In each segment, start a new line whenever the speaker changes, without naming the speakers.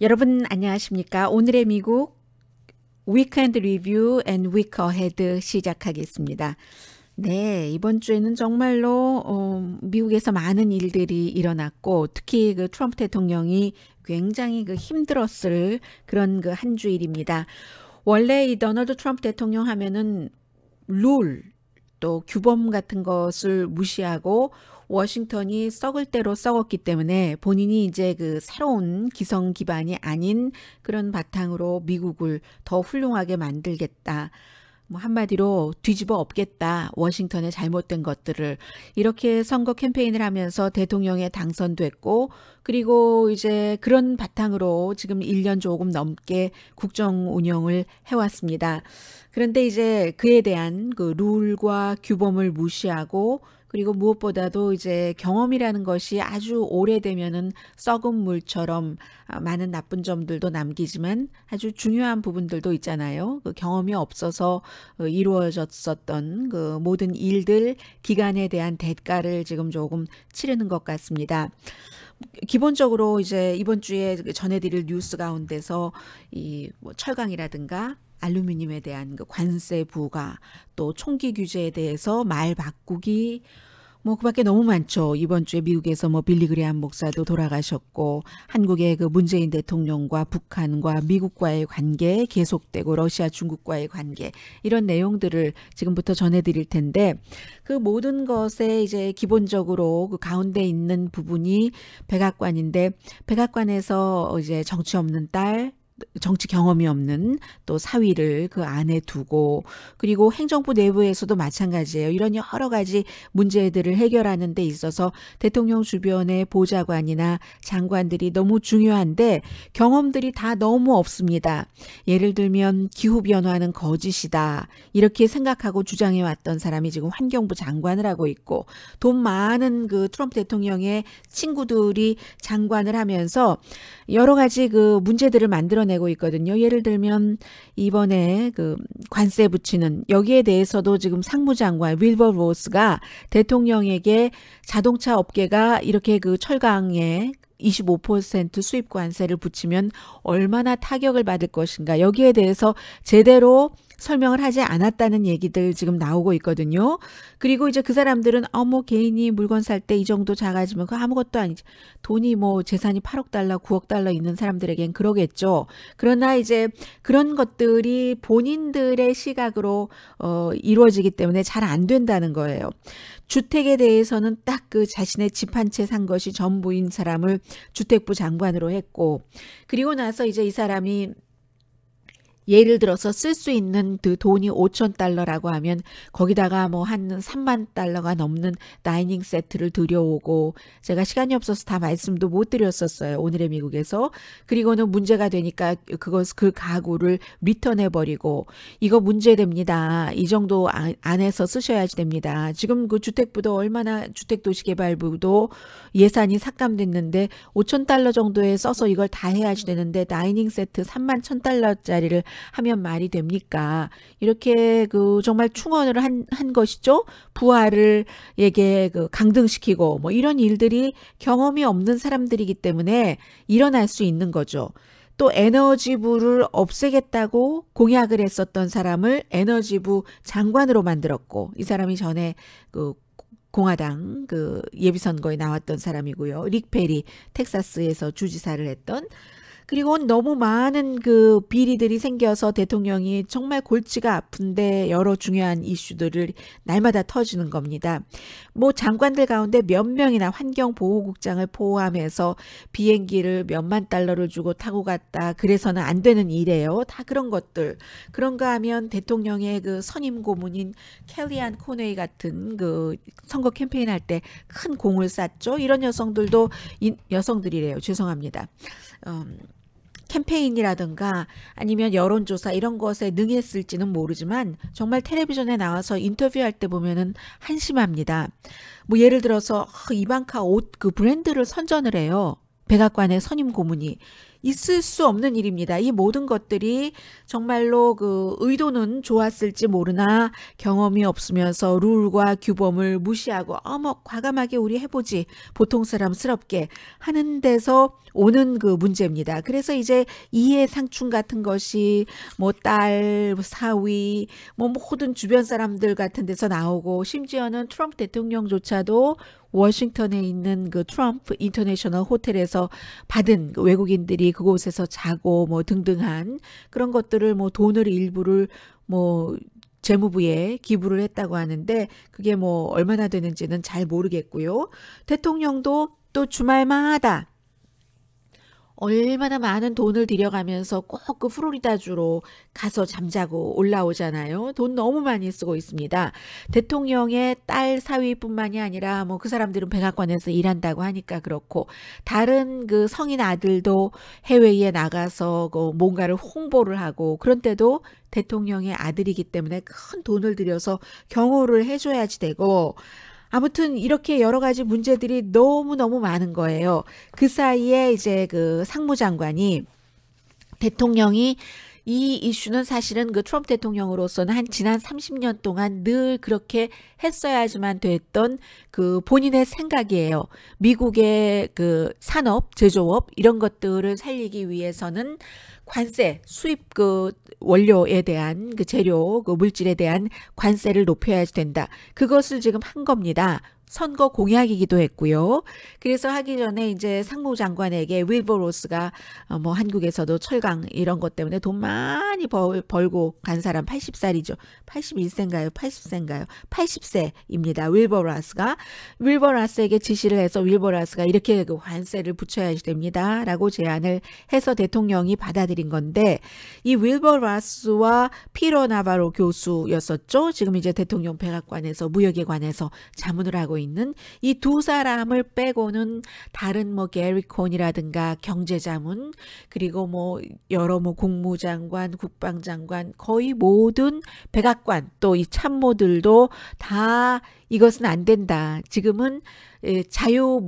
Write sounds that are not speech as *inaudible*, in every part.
여러분 안녕하십니까? 오늘의 미국 위크엔드 리뷰 앤 위크 어헤드 시작하겠습니다. 네, 이번 주에는 정말로 어, 미국에서 많은 일들이 일어났고 특히 그 트럼프 대통령이 굉장히 그 힘들었을 그런 그 한 주일입니다. 원래 이 도널드 트럼프 대통령 하면은 룰, 또 규범 같은 것을 무시하고 워싱턴이 썩을 대로 썩었기 때문에 본인이 이제 그 새로운 기성 기반이 아닌 그런 바탕으로 미국을 더 훌륭하게 만들겠다. 뭐 한마디로 뒤집어 엎겠다. 워싱턴의 잘못된 것들을 이렇게 선거 캠페인을 하면서 대통령에 당선됐고 그리고 이제 그런 바탕으로 지금 1년 조금 넘게 국정 운영을 해왔습니다. 그런데 이제 그에 대한 그 룰과 규범을 무시하고 그리고 무엇보다도 이제 경험이라는 것이 아주 오래되면은 썩은 물처럼 아, 많은 나쁜 점들도 남기지만 아주 중요한 부분들도 있잖아요. 그 경험이 없어서 어, 이루어졌었던 그 모든 일들 기간에 대한 대가를 지금 조금 치르는 것 같습니다. 기본적으로 이제 이번 주에 그 전해드릴 뉴스 가운데서 이뭐 철강이라든가 알루미늄에 대한 그 관세 부과 또 총기 규제에 대해서 말 바꾸기 뭐 그밖에 너무 많죠. 이번 주에 미국에서 뭐 빌리 그레한 목사도 돌아가셨고 한국의 그 문재인 대통령과 북한과 미국과의 관계 계속되고 러시아 중국과의 관계 이런 내용들을 지금부터 전해드릴 텐데 그 모든 것에 이제 기본적으로 그 가운데 있는 부분이 백악관인데 백악관에서 이제 정치 없는 딸 정치 경험이 없는 또 사위를 그 안에 두고 그리고 행정부 내부에서도 마찬가지예요. 이런 여러 가지 문제들을 해결하는 데 있어서 대통령 주변의 보좌관이나 장관들이 너무 중요한데 경험들이 다 너무 없습니다. 예를 들면 기후 변화는 거짓이다. 이렇게 생각하고 주장해 왔던 사람이 지금 환경부 장관을 하고 있고 돈 많은 그 트럼프 대통령의 친구들이 장관을 하면서 여러 가지 그 문제들을 만들어내 내고 있거든요. 예를 들면 이번에 그 관세 붙이는 여기에 대해서도 지금 상무장관 윌버 로스가 대통령에게 자동차 업계가 이렇게 그 철강에 25% 수입 관세를 붙이면 얼마나 타격을 받을 것인가 여기에 대해서 제대로 설명을 하지 않았다는 얘기들 지금 나오고 있거든요. 그리고 이제 그 사람들은 어머 개인이 물건 살 때 이 정도 작아지면 그 아무것도 아니지. 돈이 뭐 재산이 8억 달러, 9억 달러 있는 사람들에겐 그러겠죠. 그러나 이제 그런 것들이 본인들의 시각으로 어 이루어지기 때문에 잘 안 된다는 거예요. 주택에 대해서는 딱 그 자신의 집 한 채 산 것이 전부인 사람을 주택부 장관으로 했고 그리고 나서 이제 이 사람이 예를 들어서 쓸 수 있는 그 돈이 5천 달러라고 하면 거기다가 뭐 한 3만 달러가 넘는 다이닝 세트를 들여오고 제가 시간이 없어서 다 말씀도 못 드렸었어요. 오늘의 미국에서. 그리고는 문제가 되니까 그것 그 가구를 리턴해 버리고 이거 문제됩니다. 이 정도 아, 안에서 쓰셔야지 됩니다. 지금 그 주택부도 얼마나 주택도시개발부도 예산이 삭감됐는데 5천 달러 정도에 써서 이걸 다 해야지 되는데 다이닝 세트 3만 1천 달러짜리를 하면 말이 됩니까? 이렇게 그 정말 충언을 한, 한 것이죠. 부하를 에게 그 강등시키고 뭐 이런 일들이 경험이 없는 사람들이기 때문에 일어날 수 있는 거죠. 또 에너지부를 없애겠다고 공약을 했었던 사람을 에너지부 장관으로 만들었고 이 사람이 전에 그 공화당 그 예비선거에 나왔던 사람이고요. 릭페리 텍사스에서 주지사를 했던 그리고 너무 많은 그 비리들이 생겨서 대통령이 정말 골치가 아픈데 여러 중요한 이슈들을 날마다 터지는 겁니다. 뭐 장관들 가운데 몇 명이나 환경보호국장을 포함해서 비행기를 몇만 달러를 주고 타고 갔다. 그래서는 안 되는 일이에요. 다 그런 것들. 그런가 하면 대통령의 그 선임 고문인 켈리안 코네이 같은 그 선거 캠페인 할 때 큰 공을 쌌죠. 이런 여성들도 인, 여성들이래요. 죄송합니다. 음, 캠페인이라든가 아니면 여론조사 이런 것에 능했을지는 모르지만 정말 텔레비전에 나와서 인터뷰할 때 보면은 한심합니다. 뭐 예를 들어서 어, 이방카 옷 그 브랜드를 선전을 해요. 백악관의 선임 고문이 있을 수 없는 일입니다. 이 모든 것들이 정말로 그 의도는 좋았을지 모르나 경험이 없으면서 룰과 규범을 무시하고 어머 과감하게 우리 해보지 보통 사람스럽게 하는 데서 오는 그 문제입니다. 그래서 이제 이해 상충 같은 것이 뭐 딸, 뭐 사위, 뭐 모든 주변 사람들 같은 데서 나오고 심지어는 트럼프 대통령조차도 워싱턴에 있는 그 트럼프 인터내셔널 호텔에서 받은 그 외국인들이 그곳에서 자고 뭐 등등한 그런 것들을 뭐 돈을 일부를 뭐 재무부에 기부를 했다고 하는데 그게 뭐 얼마나 되는지는 잘 모르겠고요. 대통령도 또 주말마다 얼마나 많은 돈을 들여가면서 꼭 그 플로리다주로 가서 잠자고 올라오잖아요. 돈 너무 많이 쓰고 있습니다. 대통령의 딸 사위뿐만이 아니라 뭐 그 사람들은 백악관에서 일한다고 하니까 그렇고 다른 그 성인 아들도 해외에 나가서 그 뭔가를 홍보를 하고 그런 때도 대통령의 아들이기 때문에 큰 돈을 들여서 경호를 해줘야지 되고 아무튼 이렇게 여러 가지 문제들이 너무너무 많은 거예요. 그 사이에 이제 그 상무장관이 대통령이 이 이슈는 사실은 그 트럼프 대통령으로서는 한 지난 30년 동안 늘 그렇게 했어야지만 됐던 그 본인의 생각이에요. 미국의 그 산업, 제조업 이런 것들을 살리기 위해서는 관세 수입 그 원료에 대한 그 재료 그 물질에 대한 관세를 높여야 된다. 그것을 지금 한 겁니다. 선거 공약이기도 했고요. 그래서 하기 전에 이제 상무장관에게 윌버로스가 어, 뭐 한국에서도 철강 이런 것 때문에 돈 많이 벌, 벌고 간 사람 80살이죠. 81세인가요? 80세인가요? 80세입니다. 윌버로스가 윌버로스에게 지시를 해서 윌버로스가 이렇게 그 관세를 붙여야 됩니다라고 제안을 해서 대통령이 받아들인 건데 이 윌버로스와 피로 나바로 교수였었죠. 지금 이제 대통령 백악관에서 무역에 관해서 자문을 하고 있는 이 두 사람을 빼고는 다른 뭐 게리콘이라든가 경제자문 그리고 뭐 여러 뭐 국무장관, 국방장관 거의 모든 백악관 또 이 참모들도 다 이것은 안 된다. 지금은 예, 자유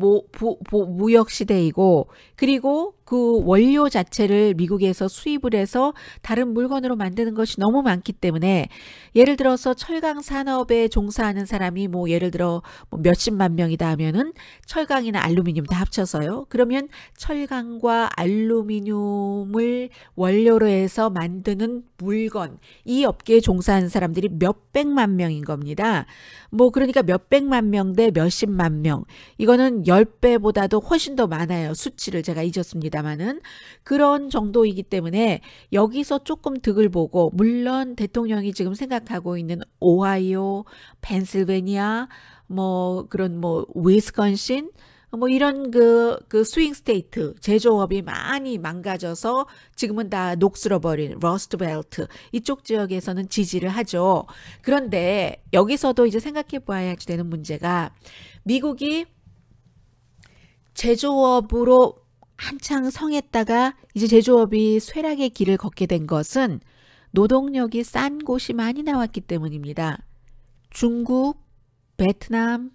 무역 시대이고 그리고 그 원료 자체를 미국에서 수입을 해서 다른 물건으로 만드는 것이 너무 많기 때문에 예를 들어서 철강 산업에 종사하는 사람이 뭐 예를 들어 뭐 몇십만 명이다 하면은 철강이나 알루미늄 다 합쳐서요. 그러면 철강과 알루미늄을 원료로 해서 만드는 물건 이 업계에 종사하는 사람들이 몇백만 명인 겁니다. 뭐 그러니까 그러니까 몇백만 명 대 몇십만 명. 이거는 10배보다도 훨씬 더 많아요. 수치를 제가 잊었습니다만은. 그런 정도이기 때문에 여기서 조금 득을 보고, 물론 대통령이 지금 생각하고 있는 오하이오, 펜실베니아, 뭐 그런 뭐위스컨신 뭐 이런 그, 그 스윙 스테이트, 제조업이 많이 망가져서 지금은 다 녹슬어버린 러스트 벨트, 이쪽 지역에서는 지지를 하죠. 그런데 여기서도 이제 생각해 봐야 되는 문제가 미국이 제조업으로 한창 성했다가 이제 제조업이 쇠락의 길을 걷게 된 것은 노동력이 싼 곳이 많이 나왔기 때문입니다. 중국, 베트남,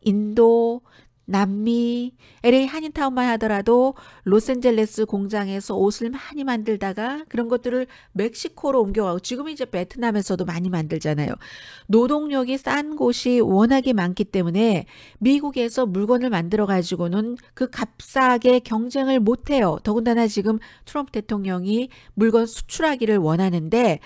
인도, 남미, LA 한인타운만 하더라도 로스앤젤레스 공장에서 옷을 많이 만들다가 그런 것들을 멕시코로 옮겨가고 지금 이제 베트남에서도 많이 만들잖아요. 노동력이 싼 곳이 워낙에 많기 때문에 미국에서 물건을 만들어 가지고는 그 값싸게 경쟁을 못 해요. 더군다나 지금 트럼프 대통령이 물건 수출하기를 원하는데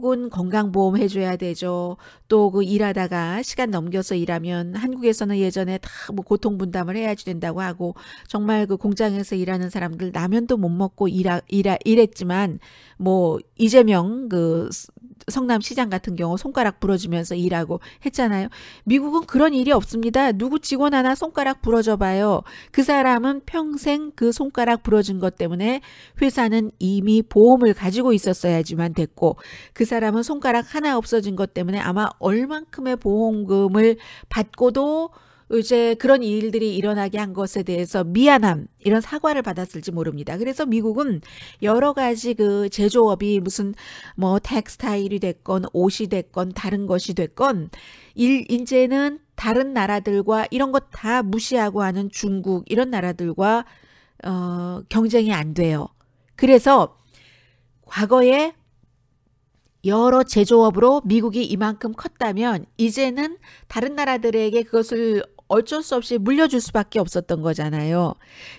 미국은 건강보험 해줘야 되죠. 또 그 일하다가 시간 넘겨서 일하면 한국에서는 예전에 다뭐 고통 분담을 해야지 된다고 하고 정말 그 공장에서 일하는 사람들 라면도 못 먹고 일하, 일하 일했지만 뭐 이재명 그 성남시장 같은 경우 손가락 부러지면서 일하고 했잖아요. 미국은 그런 일이 없습니다. 누구 직원 하나 손가락 부러져 봐요. 그 사람은 평생 그 손가락 부러진 것 때문에 회사는 이미 보험을 가지고 있었어야지만 됐고 그 사람은 손가락 하나 없어진 것 때문에 아마 얼만큼의 보험금을 받고도 이제 그런 일들이 일어나게 한 것에 대해서 미안함 이런 사과를 받았을지 모릅니다. 그래서 미국은 여러 가지 그 제조업이 무슨 뭐 텍스타일이 됐건 옷이 됐건 다른 것이 됐건 일 이제는 다른 나라들과 이런 것 다 무시하고 하는 중국 이런 나라들과 어 경쟁이 안 돼요. 그래서 과거에 여러 제조업으로 미국이 이만큼 컸다면 이제는 다른 나라들에게 그것을 어쩔 수 없이 물려줄 수밖에 없었던 거잖아요.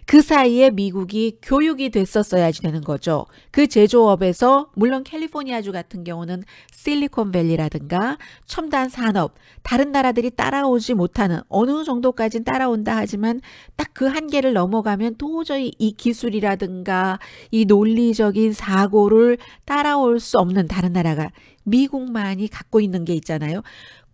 그 사이에 미국이 교육이 됐었어야지 되는 거죠. 그 제조업에서 물론 캘리포니아주 같은 경우는 실리콘밸리라든가 첨단 산업 다른 나라들이 따라오지 못하는 어느 정도까진 따라온다 하지만 딱 그 한계를 넘어가면 도저히 이 기술이라든가 이 논리적인 사고를 따라올 수 없는 다른 나라가 미국만이 갖고 있는 게 있잖아요.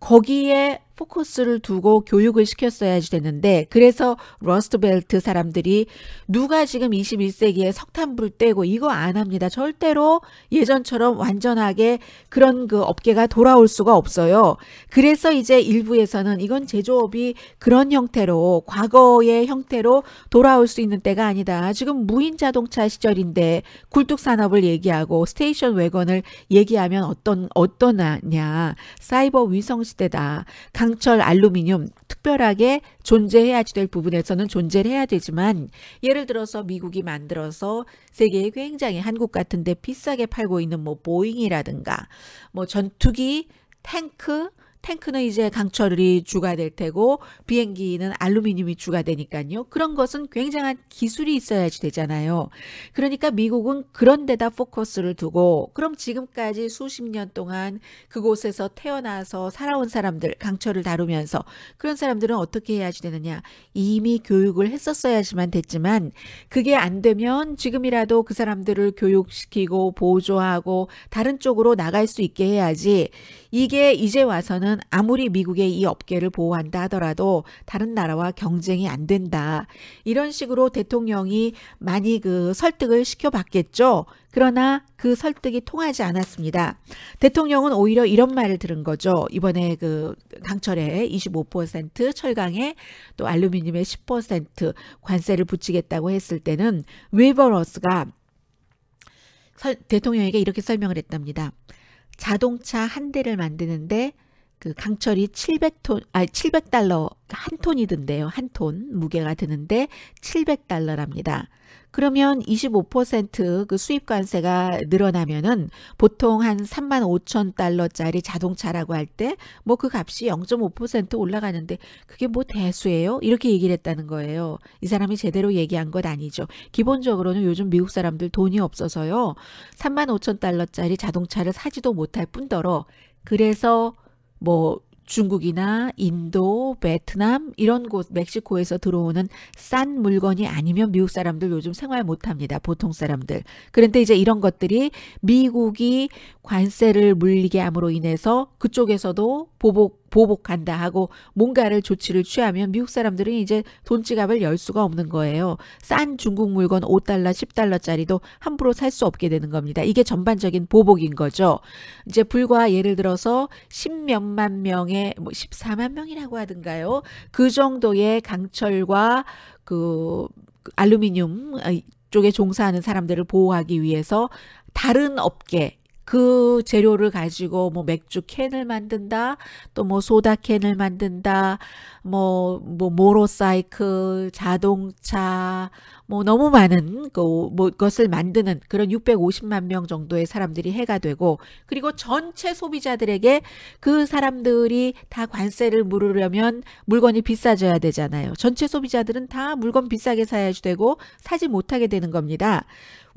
거기에 포커스를 두고 교육을 시켰어야지 되는데 그래서 러스트벨트 사람들이 누가 지금 21세기에 석탄 불 떼고 이거 안 합니다. 절대로 예전처럼 완전하게 그런 그 업계가 돌아올 수가 없어요. 그래서 이제 일부에서는 이건 제조업이 그런 형태로 과거의 형태로 돌아올 수 있는 때가 아니다. 지금 무인 자동차 시절인데 굴뚝 산업을 얘기하고 스테이션 외건을 얘기하면 어떤 어떠냐 사이버 위성 시 시대다. 강철 알루미늄 특별하게 존재해야지 될 부분에서는 존재를 해야 되지만 예를 들어서 미국이 만들어서 세계에 굉장히 한국 같은 데 비싸게 팔고 있는 뭐 보잉이라든가 뭐 전투기, 탱크, 탱크는 이제 강철이 주가 될 테고 비행기는 알루미늄이 주가 되니까요. 그런 것은 굉장한 기술이 있어야지 되잖아요. 그러니까 미국은 그런 데다 포커스를 두고 그럼 지금까지 수십 년 동안 그곳에서 태어나서 살아온 사람들 강철을 다루면서 그런 사람들은 어떻게 해야지 되느냐. 이미 교육을 했었어야지만 됐지만 그게 안 되면 지금이라도 그 사람들을 교육시키고 보조하고 다른 쪽으로 나갈 수 있게 해야지 이게 이제 와서는 아무리 미국의 이 업계를 보호한다 하더라도 다른 나라와 경쟁이 안 된다. 이런 식으로 대통령이 많이 그 설득을 시켜봤겠죠. 그러나 그 설득이 통하지 않았습니다. 대통령은 오히려 이런 말을 들은 거죠. 이번에 그 강철에 25% 철강에 또 알루미늄에 10% 관세를 붙이겠다고 했을 때는 웨버러스가 대통령에게 이렇게 설명을 했답니다. 자동차 한 대를 만드는데 그 강철이 700톤, 아 700달러 한톤이든데요한 톤 무게가 드는데 700달러랍니다. 그러면 25%그 수입 관세가 늘어나면은 보통 한 3만 5천 달러짜리 자동차라고 할 때 뭐 그 값이 0.5% 올라가는데 그게 뭐 대수예요? 이렇게 얘기를 했다는 거예요. 이 사람이 제대로 얘기한 것 아니죠. 기본적으로는 요즘 미국 사람들 돈이 없어서요. 3만 5천 달러짜리 자동차를 사지도 못할 뿐더러 그래서 뭐 중국이나 인도, 베트남 이런 곳 멕시코에서 들어오는 싼 물건이 아니면 미국 사람들 요즘 생활 못 합니다. 보통 사람들. 그런데 이제 이런 것들이 미국이 관세를 물리게 함으로 인해서 그쪽에서도 보복 보복한다 하고 뭔가를 조치를 취하면 미국 사람들은 이제 돈 지갑을 열 수가 없는 거예요. 싼 중국 물건 5달러, 10달러짜리도 함부로 살 수 없게 되는 겁니다. 이게 전반적인 보복인 거죠. 이제 불과 예를 들어서 10몇만 명의 뭐 14만 명이라고 하든가요. 그 정도의 강철과 그 알루미늄 아, 쪽에 종사하는 사람들을 보호하기 위해서 다른 업계 그 재료를 가지고 뭐 맥주 캔을 만든다, 또 뭐 소다 캔을 만든다, 뭐, 뭐, 모로사이클, 자동차, 뭐 너무 많은 그, 뭐, 것을 만드는 그런 650만 명 정도의 사람들이 해가 되고, 그리고 전체 소비자들에게 그 사람들이 다 관세를 물으려면 물건이 비싸져야 되잖아요. 전체 소비자들은 다 물건 비싸게 사야 지 되고, 사지 못하게 되는 겁니다.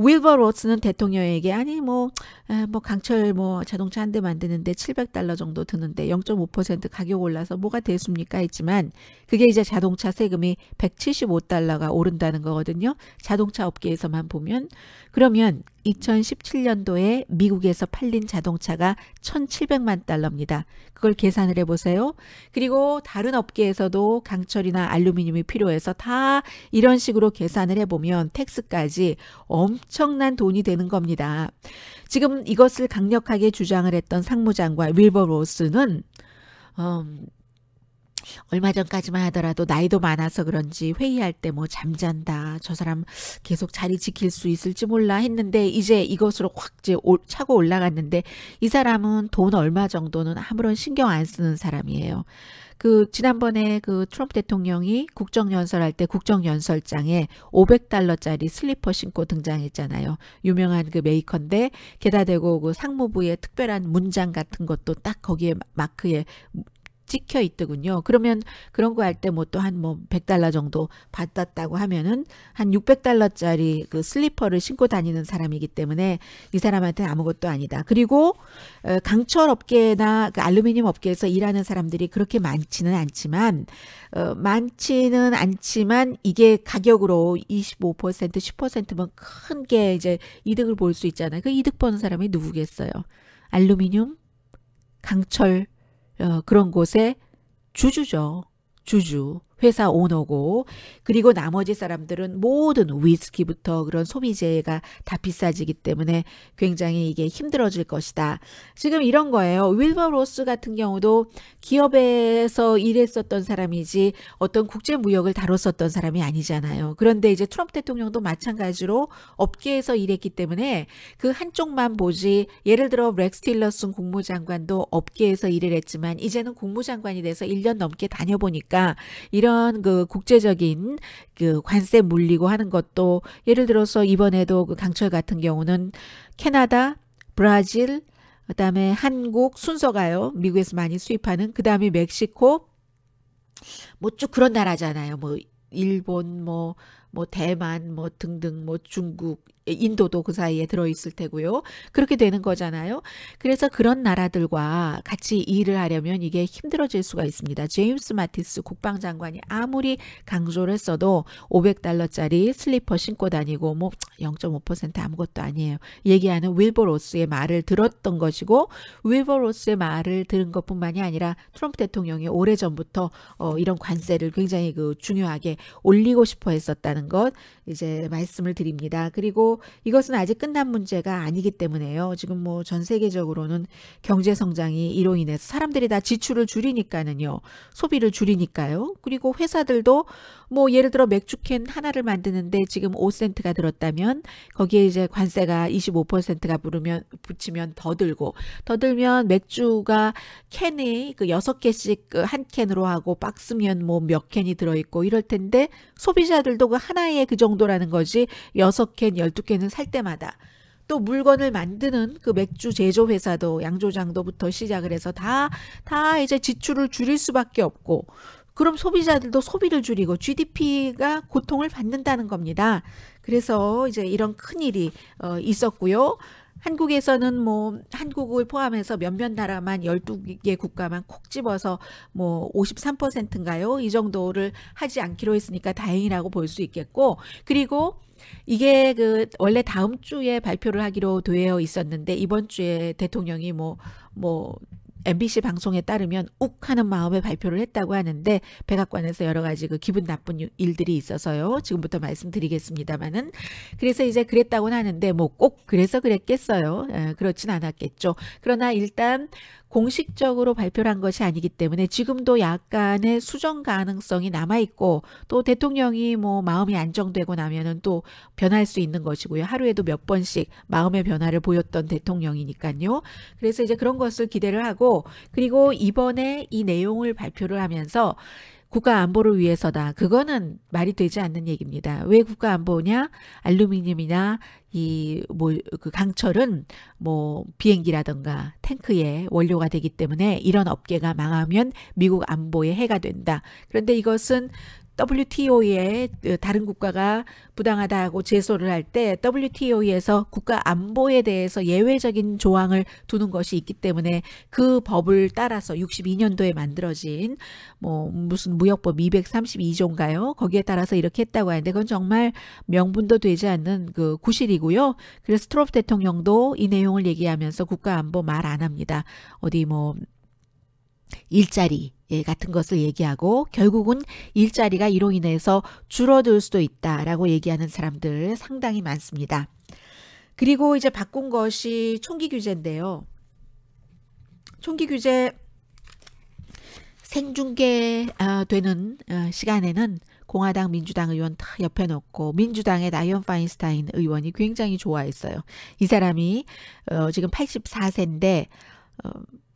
윌버 로스는 대통령에게 아니 뭐 에, 뭐 강철 뭐 자동차 한 대 만드는데 700달러 정도 드는데 0.5% 가격 올라서 뭐가 대수입니까 했지만 그게 이제 자동차 세금이 175달러가 오른다는 거거든요. 자동차 업계에서만 보면 그러면 2017년도에 미국에서 팔린 자동차가 1,700만 달러입니다. 그걸 계산을 해보세요. 그리고 다른 업계에서도 강철이나 알루미늄이 필요해서 다 이런 식으로 계산을 해보면 텍스까지 엄청난 돈이 되는 겁니다. 지금 이것을 강력하게 주장을 했던 상무장관 윌버 로스는 음, 얼마 전까지만 하더라도 나이도 많아서 그런지 회의할 때 뭐 잠잔다. 저 사람 계속 자리 지킬 수 있을지 몰라 했는데 이제 이것으로 확 이제 차고 올라갔는데 이 사람은 돈 얼마 정도는 아무런 신경 안 쓰는 사람이에요. 그 지난번에 그 트럼프 대통령이 국정연설할 때 국정연설장에 500달러짜리 슬리퍼 신고 등장했잖아요. 유명한 그 메이커인데 게다대고 그 상무부의 특별한 문장 같은 것도 딱 거기에 마크에 찍혀 있더군요. 그러면 그런 거 할 때 뭐 또 한뭐 100달러 뭐 정도 받았다고 하면은 한 600달러짜리 그 슬리퍼를 신고 다니는 사람이기 때문에 이 사람한테 아무것도 아니다. 그리고 어, 강철 업계나 그 알루미늄 업계에서 일하는 사람들이 그렇게 많지는 않지만 어, 많지는 않지만 이게 가격으로 25% 10%면 큰 게 이제 이득을 볼 수 있잖아요. 그 이득 보는 사람이 누구겠어요? 알루미늄, 강철 어, 그런 곳의 주주죠. 주주. 회사 오너고 그리고 나머지 사람들은 모든 위스키부터 그런 소비재가 다 비싸지기 때문에 굉장히 이게 힘들어질 것이다. 지금 이런 거예요. 윌버 로스 같은 경우도 기업에서 일했었던 사람이지 어떤 국제 무역을 다뤘었던 사람이 아니잖아요. 그런데 이제 트럼프 대통령도 마찬가지로 업계에서 일했기 때문에 그 한쪽만 보지 예를 들어 렉스 틸러슨 국무장관도 업계에서 일을 했지만 이제는 국무장관이 돼서 1년 넘게 다녀보니까 이런 이런 그 국제적인 그 관세 물리고 하는 것도 예를 들어서 이번에도 그 강철 같은 경우는 캐나다, 브라질, 그다음에 한국 순서가요. 미국에서 많이 수입하는 그다음에 멕시코 뭐 쭉 그런 나라잖아요. 뭐 일본 뭐뭐 뭐 대만 뭐 등등 뭐 중국 예, 인도도 그 사이에 들어있을 테고요. 그렇게 되는 거잖아요. 그래서 그런 나라들과 같이 일을 하려면 이게 힘들어질 수가 있습니다. 제임스 마티스 국방장관이 아무리 강조를 했어도 500달러짜리 슬리퍼 신고 다니고 뭐 0.5% 아무것도 아니에요. 얘기하는 윌버 로스의 말을 들었던 것이고 윌버 로스의 말을 들은 것뿐만이 아니라 트럼프 대통령이 오래전부터 어, 이런 관세를 굉장히 그 중요하게 올리고 싶어 했었다는 것 이제 말씀을 드립니다. 그리고 이것은 아직 끝난 문제가 아니기 때문에요. 지금 뭐 전 세계적으로는 경제 성장이 이로 인해서 사람들이 다 지출을 줄이니까는요. 소비를 줄이니까요. 그리고 회사들도 뭐 예를 들어 맥주캔 하나를 만드는데 지금 5센트가 들었다면 거기에 이제 관세가 25%가 부르면 붙이면 더 들고 더 들면 맥주가 캔이 그 6개씩 그 한 캔으로 하고 박스면 뭐 몇 캔이 들어 있고 이럴 텐데 소비자들도 그 하나에 그 정도라는 거지 6캔, 12 열두 개는살 때마다 또 물건을 만드는 그 맥주 제조 회사도 양조장도부터 시작을 해서 다다 다 이제 지출을 줄일 수밖에 없고 그럼 소비자들도 소비를 줄이고 GDP가 고통을 받는다는 겁니다. 그래서 이제 이런 큰 일이 어, 있었고요. 한국에서는 뭐 한국을 포함해서 몇몇 나라만 12개 국가만 콕 집어서 뭐 53%인가요? 이 정도를 하지 않기로 했으니까 다행이라고 볼 수 있겠고 그리고 이게 그 원래 다음 주에 발표를 하기로 되어 있었는데 이번 주에 대통령이 뭐뭐 뭐 MBC 뭐 방송에 따르면 욱 하는 마음에 발표를 했다고 하는데 백악관에서 여러 가지 그 기분 나쁜 일들이 있어서요. 지금부터 말씀드리겠습니다만은 그래서 이제 그랬다고는 하는데 뭐 꼭 그래서 그랬겠어요. 에, 예, 그렇진 않았겠죠. 그러나 일단 공식적으로 발표를 한 것이 아니기 때문에 지금도 약간의 수정 가능성이 남아 있고 또 대통령이 뭐 마음이 안정되고 나면은 또 변할 수 있는 것이고요. 하루에도 몇 번씩 마음의 변화를 보였던 대통령이니까요. 그래서 이제 그런 것을 기대를 하고 그리고 이번에 이 내용을 발표를 하면서 국가 안보를 위해서다. 그거는 말이 되지 않는 얘기입니다. 왜 국가 안보냐? 알루미늄이나 이 뭐 그 강철은 뭐비행기라든가 탱크의 원료가 되기 때문에 이런 업계가 망하면 미국 안보에 해가 된다. 그런데 이것은 WTO에 그 다른 국가가 부당하다고 제소를 할 때 WTO에서 국가 안보에 대해서 예외적인 조항을 두는 것이 있기 때문에 그 법을 따라서 62년도에 만들어진 뭐 무슨 무역법 232조인가요? 거기에 따라서 이렇게 했다고 하는데 그건 정말 명분도 되지 않는 그 구실이고요. 그래서 트럼프 대통령도 이 내용을 얘기하면서 국가 안보 말 안 합니다. 어디 뭐 일자리 예, 같은 것을 얘기하고 결국은 일자리가 이로 인해서 줄어들 수도 있다라고 얘기하는 사람들 상당히 많습니다. 그리고 이제 바꾼 것이 총기 규제인데요. 총기 규제 생중계되는 아, 어, 시간에는 공화당 민주당 의원 다 옆에 놓고 민주당의 나이언 파인스타인 의원이 굉장히 좋아했어요. 이 사람이 어, 지금 84세인데 어,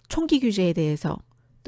총기 규제에 대해서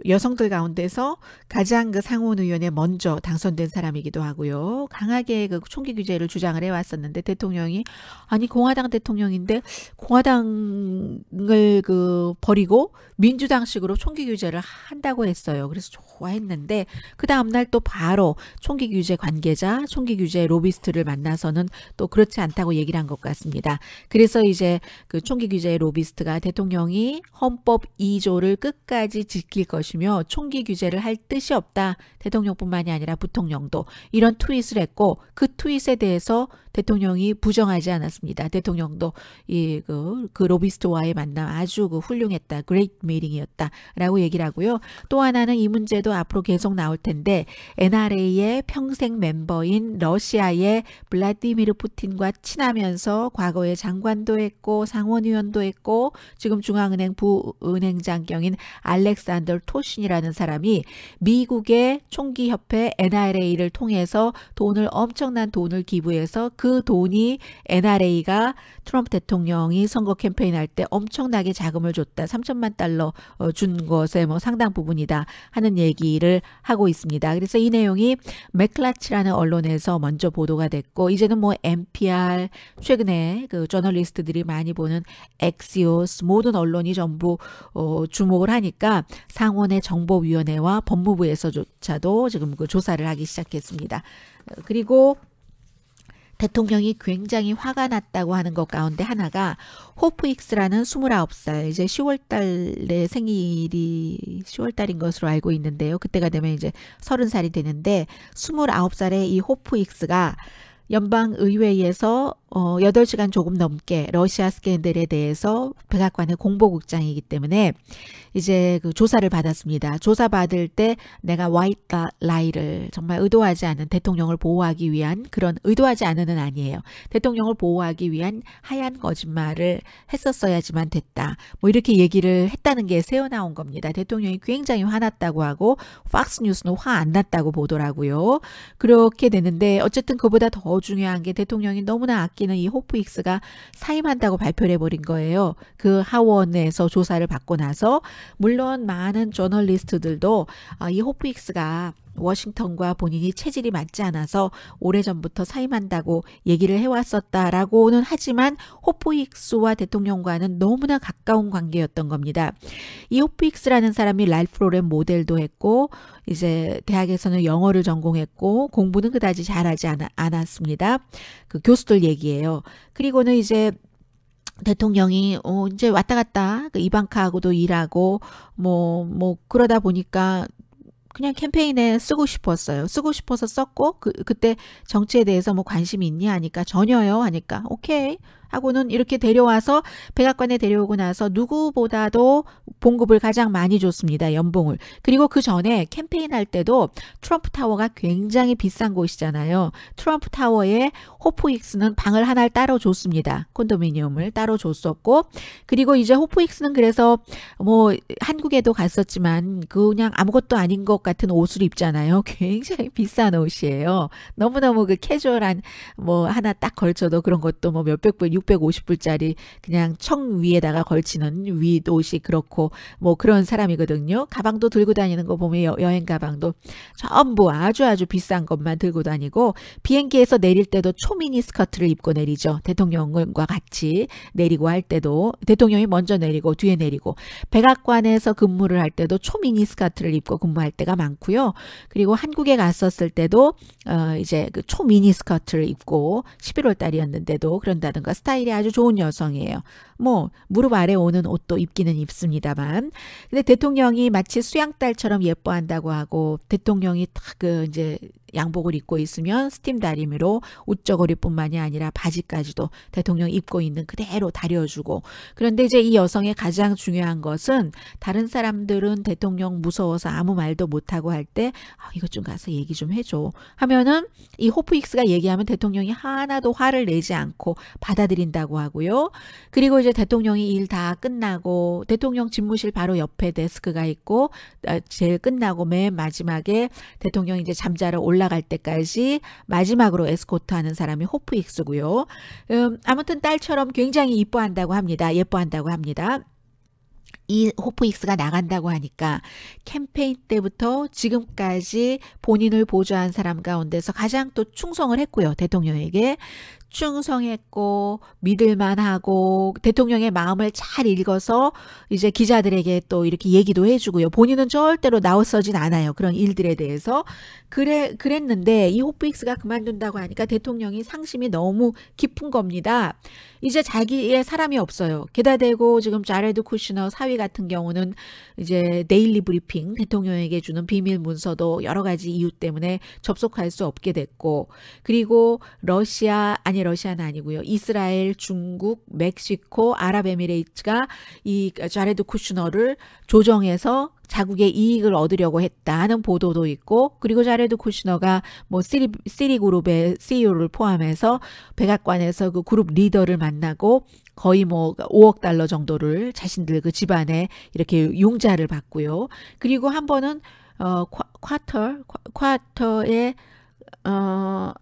여성들 가운데서 가장 그 상원 의원에 먼저 당선된 사람이기도 하고요. 강하게 그 총기 규제를 주장을 해왔었는데 대통령이 아니 공화당 대통령인데 공화당을 그 버리고 민주당식으로 총기 규제를 한다고 했어요. 그래서 좋아했는데 그 다음 날 또 바로 총기 규제 관계자, 총기 규제 로비스트를 만나서는 또 그렇지 않다고 얘기를 한 것 같습니다. 그래서 이제 그 총기 규제 로비스트가 대통령이 헌법 2조를 끝까지 지킬 것 것이며 총기 규제를 할 뜻이 없다. 대통령뿐만이 아니라 부통령도 이런 트윗을 했고 그 트윗에 대해서 대통령이 부정하지 않았습니다. 대통령도 이그 그 로비스트와의 만남 아주 그 훌륭했다. 그레이트 미팅이었다라고 얘기를 하고요. 또 하나는 이 문제도 앞으로 계속 나올 텐데 NRA의 평생 멤버인 러시아의 블라디미르 푸틴과 친하면서 과거에 장관도 했고 상원의원도 했고 지금 중앙은행 부은행장경인 알렉산더 토신이라는 사람이 미국의 총기협회 NRA를 통해서 돈을 엄청난 돈을 기부해서 그그 돈이 NRA가 트럼프 대통령이 선거 캠페인할 때 엄청나게 자금을 줬다. 3천만 달러 어, 준 것의 뭐 상당 부분이다 하는 얘기를 하고 있습니다. 그래서 이 내용이 맥클라치라는 언론에서 먼저 보도가 됐고 이제는 뭐 NPR 최근에 그 저널리스트들이 많이 보는 엑시오스 모든 언론이 전부 어, 주목을 하니까 상원의 정보위원회와 법무부에서조차도 지금 그 조사를 하기 시작했습니다. 어, 그리고 대통령이 굉장히 화가 났다고 하는 것 가운데 하나가 호프익스라는 29살 이제 10월 달에 생일이 10월 달인 것으로 알고 있는데요. 그때가 되면 이제 30살이 되는데 29살에 이 호프익스가 연방 의회에서 어 8시간 조금 넘게 러시아 스캔들에 대해서 백악관의 공보국장이기 때문에 이제 그 조사를 받았습니다. 조사받을 때 내가 와이따 라이를 정말 의도하지 않은 대통령을 보호하기 위한 그런 의도하지 않은은 아니에요. 대통령을 보호하기 위한 하얀 거짓말을 했었어야지만 됐다. 뭐 이렇게 얘기를 했다는 게 새어 나온 겁니다. 대통령이 굉장히 화났다고 하고 팍스 뉴스는 화 안 났다고 보더라고요. 그렇게 되는데 어쨌든 그보다 더 중요한 게 대통령이 너무나 아끼는 이 호프 익스가 사임한다고 발표를 해버린 거예요. 그 하원에서 조사를 받고 나서 물론 많은 저널리스트들도 아, 이 호프익스가 워싱턴과 본인이 체질이 맞지 않아서 오래전부터 사임한다고 얘기를 해왔었다라고는 하지만 호프익스와 대통령과는 너무나 가까운 관계였던 겁니다. 이 호프익스라는 사람이 랄프 로렌 모델도 했고 이제 대학에서는 영어를 전공했고 공부는 그다지 잘하지 않았습니다. 그 교수들 얘기예요. 그리고는 이제 대통령이 어 이제 왔다 갔다 그 이방카하고도 일하고 뭐뭐 뭐 그러다 보니까 그냥 캠페인에 쓰고 싶었어요. 쓰고 싶어서 썼고 그 그때 정치에 대해서 뭐 관심이 있니 하니까 전혀요 하니까 오케이 하고는 이렇게 데려와서 백악관에 데려오고 나서 누구보다도 봉급을 가장 많이 줬습니다. 연봉을. 그리고 그 전에 캠페인 할 때도 트럼프 타워가 굉장히 비싼 곳이잖아요. 트럼프 타워에 호프익스는 방을 하나를 따로 줬습니다. 콘도미니엄을 따로 줬었고 그리고 이제 호프익스는 그래서 뭐 한국에도 갔었지만 그냥 아무것도 아닌 것 같은 옷을 입잖아요. *laughs* 굉장히 비싼 옷이에요. 너무너무 그 캐주얼한 뭐 하나 딱 걸쳐도 그런 것도 뭐 몇백 불, 650불짜리 그냥 청 위에다가 걸치는 윗 옷이 그렇고 뭐 그런 사람이거든요. 가방도 들고 다니는 거 보면 여, 여행 가방도 전부 아주 아주 비싼 것만 들고 다니고 비행기에서 내릴 때도 초미니 스커트를 입고 내리죠. 대통령과 같이 내리고 할 때도 대통령이 먼저 내리고 뒤에 내리고 백악관에서 근무를 할 때도 초미니 스커트를 입고 근무할 때가 많고요. 그리고 한국에 갔었을 때도 어 이제 그 초미니 스커트를 입고 11월 달이었는데도 그런다든가 스타일 스타일이 아주 좋은 여성이에요. 뭐 무릎 아래 오는 옷도 입기는 입습니다만 근데 대통령이 마치 수양딸처럼 예뻐한다고 하고 대통령이 탁그 이제 양복을 입고 있으면 스팀 다리미로 옷저고리뿐만이 아니라 바지까지도 대통령 입고 있는 그대로 다려주고 그런데 이제 이 여성의 가장 중요한 것은 다른 사람들은 대통령 무서워서 아무 말도 못하고 할 때 아, 이것 좀 가서 얘기 좀 해줘 하면은 이 호프익스가 얘기하면 대통령이 하나도 화를 내지 않고 받아들인다고 하고요 그리고 이제 대통령이 일 다 끝나고 대통령 집무실 바로 옆에 데스크가 있고 아, 제일 끝나고 맨 마지막에 대통령 이제 잠자러 올라갈 때까지 마지막으로 에스코트하는 사람이 호프 익스고요. 음, 아무튼 딸처럼 굉장히 이뻐한다고 합니다. 예뻐한다고 합니다. 이 호프익스가 나간다고 하니까 캠페인 때부터 지금까지 본인을 보조한 사람 가운데서 가장 또 충성을 했고요. 대통령에게 충성했고 믿을만하고 대통령의 마음을 잘 읽어서 이제 기자들에게 또 이렇게 얘기도 해주고요. 본인은 절대로 나오서진 않아요. 그런 일들에 대해서 그래 그랬는데 이 호프익스가 그만둔다고 하니까 대통령이 상심이 너무 깊은 겁니다. 이제 자기의 사람이 없어요. 게다대고 지금 자레드 쿠시너 사위 같은 경우는 이제 데일리 브리핑 대통령에게 주는 비밀 문서도 여러 가지 이유 때문에 접속할 수 없게 됐고 그리고 러시아 아니 러시아는 아니고요. 이스라엘, 중국, 멕시코, 아랍에미레이트가 이 자레드 쿠슈너를 조정해서 자국의 이익을 얻으려고 했다는 보도도 있고 그리고 자레드 쿠슈너가뭐 시리, 시리 그룹의 CEO를 포함해서 백악관에서 그 그룹 리더를 만나고 거의 뭐 5억 달러 정도를 자신들 그 집안에 이렇게 용자를 받고요. 그리고 한 번은 어 쿼터 쿼터에 어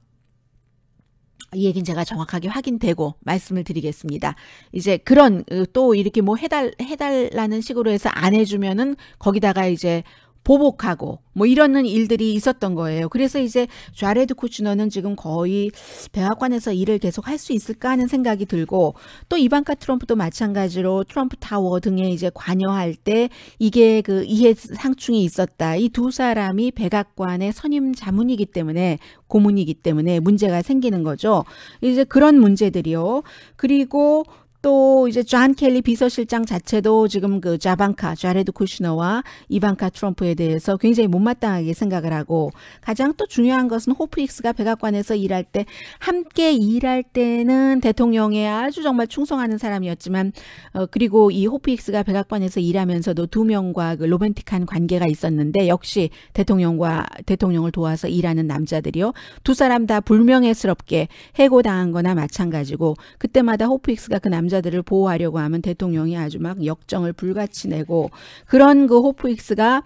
이 얘기는 제가 정확하게 확인되고 말씀을 드리겠습니다. 이제 그런 또 이렇게 뭐 해달 해달라는 식으로 해서 안 해주면은 거기다가 이제 보복하고 뭐 이러는 일들이 있었던 거예요. 그래서 이제 좌레드 코치너는 지금 거의 백악관에서 일을 계속 할 수 있을까 하는 생각이 들고 또 이반카 트럼프도 마찬가지로 트럼프 타워 등에 이제 관여할 때 이게 그 이해 상충이 있었다. 이 두 사람이 백악관의 선임 자문이기 때문에 고문이기 때문에 문제가 생기는 거죠. 이제 그런 문제들이요. 그리고 또 이제 존 켈리 비서실장 자체도 지금 그 자반카 자레드 쿠시너와 이반카 트럼프에 대해서 굉장히 못마땅하게 생각을 하고 가장 또 중요한 것은 호프익스가 백악관에서 일할 때 함께 일할 때는 대통령에 아주 정말 충성하는 사람이었지만 어 그리고 이 호프익스가 백악관에서 일하면서도 두 명과 그 로맨틱한 관계가 있었는데 역시 대통령과 대통령을 도와서 일하는 남자들이요 두 사람 다 불명예스럽게 해고당한 거나 마찬가지고 그때마다 호프익스가 그 남자 유자들을 보호하려고 하면 대통령이 아주 막 역정을 불같이 내고 그런 그 호프익스가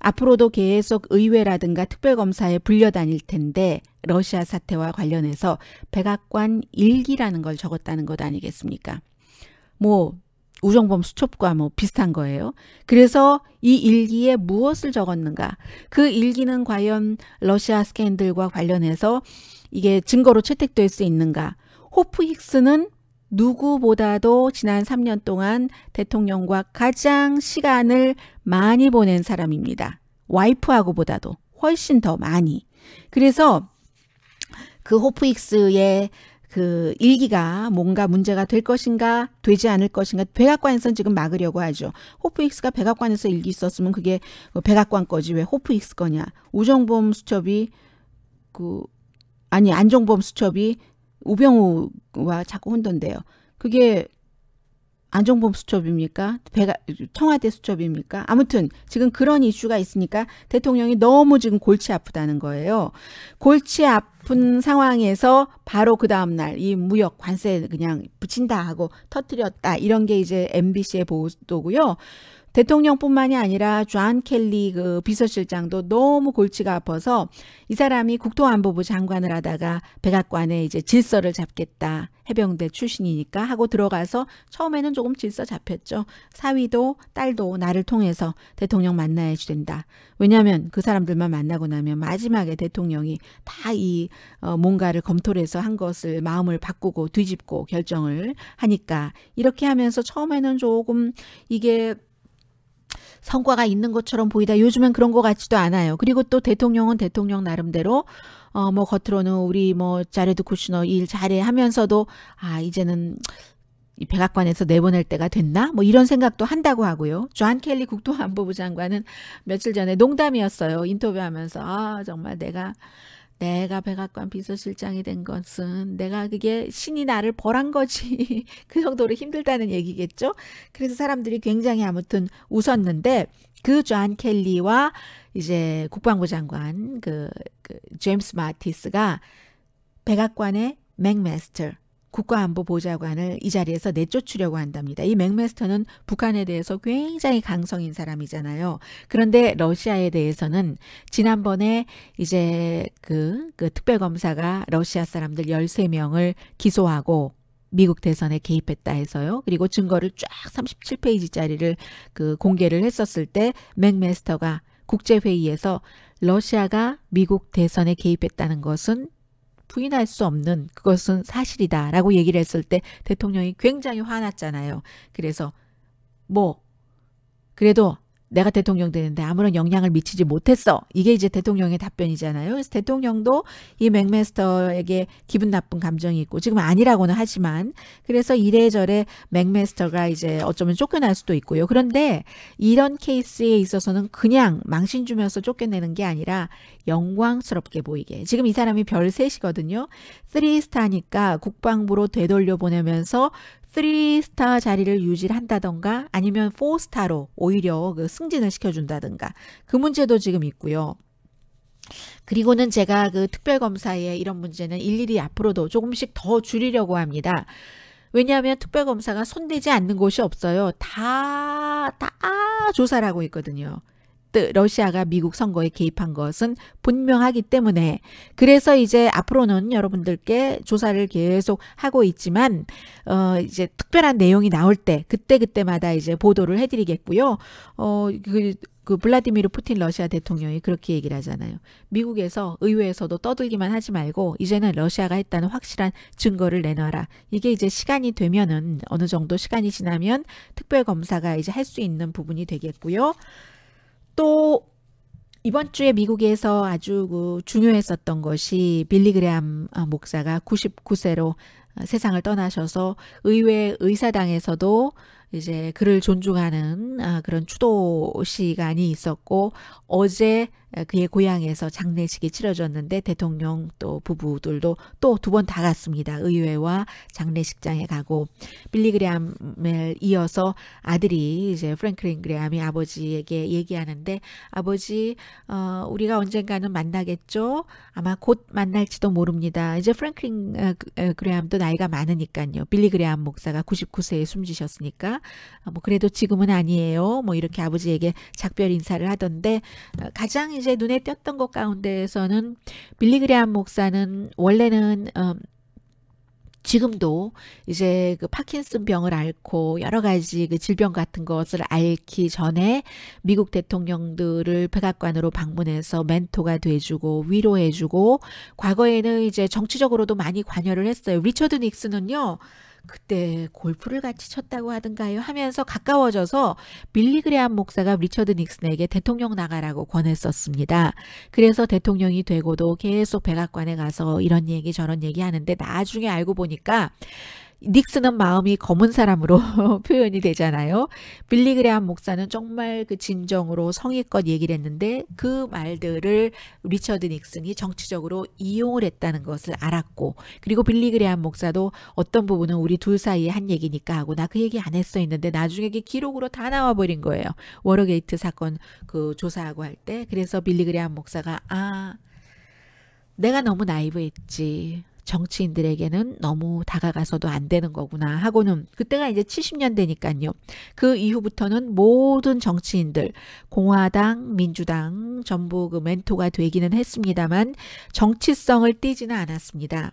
앞으로도 계속 의회라든가 특별검사에 불려다닐 텐데 러시아 사태와 관련해서 백악관 일기라는 걸 적었다는 것 아니겠습니까? 뭐 우정범 수첩과 뭐 비슷한 거예요. 그래서 이 일기에 무엇을 적었는가? 그 일기는 과연 러시아 스캔들과 관련해서 이게 증거로 채택될 수 있는가? 호프 힉스는 누구보다도 지난 3년 동안 대통령과 가장 시간을 많이 보낸 사람입니다. 와이프하고보다도 훨씬 더 많이. 그래서 그 호프익스의 그 일기가 뭔가 문제가 될 것인가 되지 않을 것인가 백악관에서 지금 막으려고 하죠. 호프익스가 백악관에서 일기 썼으면 그게 뭐 백악관 거지 왜 호프익스 거냐. 우정범 수첩이 그 아니 안정범 수첩이 우병우와 자꾸 혼돈돼요. 그게 안종범 수첩입니까? 배가 청와대 수첩입니까? 아무튼 지금 그런 이슈가 있으니까 대통령이 너무 지금 골치 아프다는 거예요. 골치 아픈 상황에서 바로 그 다음 날 이 무역 관세 그냥 붙인다 하고 터뜨렸다 이런 게 이제 MBC의 보도고요. 대통령뿐만이 아니라 존 켈리 그 비서실장도 너무 골치가 아파서 이 사람이 국토안보부 장관을 하다가 백악관에 이제 질서를 잡겠다. 해병대 출신이니까 하고 들어가서 처음에는 조금 질서 잡혔죠. 사위도 딸도 나를 통해서 대통령 만나야지 된다. 왜냐하면 그 사람들만 만나고 나면 마지막에 대통령이 다이 어, 뭔가를 검토를 해서 한 것을 마음을 바꾸고 뒤집고 결정을 하니까 이렇게 하면서 처음에는 조금 이게 성과가 있는 것처럼 보이다. 요즘엔 그런 것 같지도 않아요. 그리고 또 대통령은 대통령 나름대로 어뭐 겉으로는 우리 뭐 자레드 쿠시너 일 잘해 하면서도 아 이제는 이 백악관에서 내보낼 때가 됐나? 뭐 이런 생각도 한다고 하고요. 존 켈리 국토안보부 장관은 며칠 전에 농담이었어요. 인터뷰하면서 아 정말 내가 내가 백악관 비서실장이 된 것은 내가 그게 신이 나를 벌한 거지. *laughs* 그 정도로 힘들다는 얘기겠죠. 그래서 사람들이 굉장히 아무튼 웃었는데 그 존 켈리와 이제 국방부 장관 그, 그 제임스 마티스가 백악관의 맥메스터 국가안보보좌관을 이 자리에서 내쫓으려고 한답니다. 이 맥메스터는 북한에 대해서 굉장히 강성인 사람이잖아요. 그런데 러시아에 대해서는 지난번에 이제 그, 그 특별검사가 러시아 사람들 13명을 기소하고 미국 대선에 개입했다 해서요. 그리고 증거를 쫙 37페이지짜리를 그 공개를 했었을 때 맥메스터가 국제회의에서 러시아가 미국 대선에 개입했다는 것은 부인할 수 없는 그것은 사실이다 라고 얘기를 했을 때 대통령이 굉장히 화났잖아요. 그래서 뭐 그래도 내가 대통령 되는데 아무런 영향을 미치지 못했어. 이게 이제 대통령의 답변이잖아요. 그래서 대통령도 이 맥메스터에게 기분 나쁜 감정이 있고 지금 아니라고는 하지만 그래서 이래저래 맥메스터가 이제 어쩌면 쫓겨날 수도 있고요. 그런데 이런 케이스에 있어서는 그냥 망신 주면서 쫓겨내는 게 아니라 영광스럽게 보이게. 지금 이 사람이 별 셋이거든요. 쓰리스타니까 국방부로 되돌려 보내면서 3스타 자리를 유지 한다던가 아니면 4스타로 오히려 그 승진을 시켜준다던가그 문제도 지금 있고요. 그리고는 제가 그 특별검사에 이런 문제는 일일이 앞으로도 조금씩 더 줄이려고 합니다. 왜냐하면 특별검사가 손대지 않는 곳이 없어요. 다, 다 조사를 하고 있거든요. 뜻 그 러시아가 미국 선거에 개입한 것은 분명하기 때문에 그래서 이제 앞으로는 여러분들께 조사를 계속 하고 있지만 어 이제 특별한 내용이 나올 때 그때 그때마다 이제 보도를 해드리겠고요. 어그 그 블라디미르 푸틴 러시아 대통령이 그렇게 얘기를 하잖아요. 미국에서 의회에서도 떠들기만 하지 말고 이제는 러시아가 했다는 확실한 증거를 내놔라. 이게 이제 시간이 되면은 어느 정도 시간이 지나면 특별검사가 이제 할 수 있는 부분이 되겠고요. 또 이번 주에 미국에서 아주 그 중요했었던 것이 빌리그램 어, 목사가 99세로 어, 세상을 떠나셔서 의회 의사당에서도 이제 그를 존중하는 어, 그런 추도 시간이 있었고 어제 예, 그의 고향에서 장례식이 치러졌는데 대통령 또 부부들도 또 두 번 다 갔습니다. 의회와 장례식장에 가고 빌리 그레암을 이어서 아들이 이제 프랭클린 그레암이 아버지에게 얘기하는데 아버지 어 우리가 언젠가는 만나겠죠. 아마 곧 만날지도 모릅니다. 이제 프랭클린 어, 그레암도 어, 나이가 많으니까요. 빌리 그레암 목사가 99세에 숨지셨으니까 어, 뭐 그래도 지금은 아니에요. 뭐 이렇게 아버지에게 작별 인사를 하던데 가장 이제 눈에 띄었던 것 가운데에서는 빌리그리안 목사는 원래는 음, 지금도 이제 그 파킨슨 병을 앓고 여러 가지 그 질병 같은 것을 앓기 전에 미국 대통령들을 백악관으로 방문해서 멘토가 돼주고 위로해주고 과거에는 이제 정치적으로도 많이 관여를 했어요. 리처드 닉슨은요. 그때 골프를 같이 쳤다고 하던가요 하면서 가까워져서 빌리그레한 목사가 리처드 닉슨에게 대통령 나가라고 권했었습니다. 그래서 대통령이 되고도 계속 백악관에 가서 이런 얘기 저런 얘기 하는데 나중에 알고 보니까 닉스는 마음이 검은 사람으로 *laughs* 표현이 되잖아요. 빌리그레한 목사는 정말 그 진정으로 성의껏 얘기를 했는데 그 말들을 리처드 닉슨이 정치적으로 이용을 했다는 것을 알았고 그리고 빌리그레한 목사도 어떤 부분은 우리 둘 사이에 한 얘기니까 하고 나 그 얘기 안 했어 했는데 나중에 기록으로 다 나와 버린 거예요. 워러게이트 사건 그 조사하고 할 때 그래서 빌리그레한 목사가 아 내가 너무 나이브했지. 정치인들에게는 너무 다가가서도 안 되는 거구나 하고는 그때가 이제 70년대니까요. 그 이후부터는 모든 정치인들 공화당, 민주당 전부 그 멘토가 되기는 했습니다만 정치성을 띠지는 않았습니다.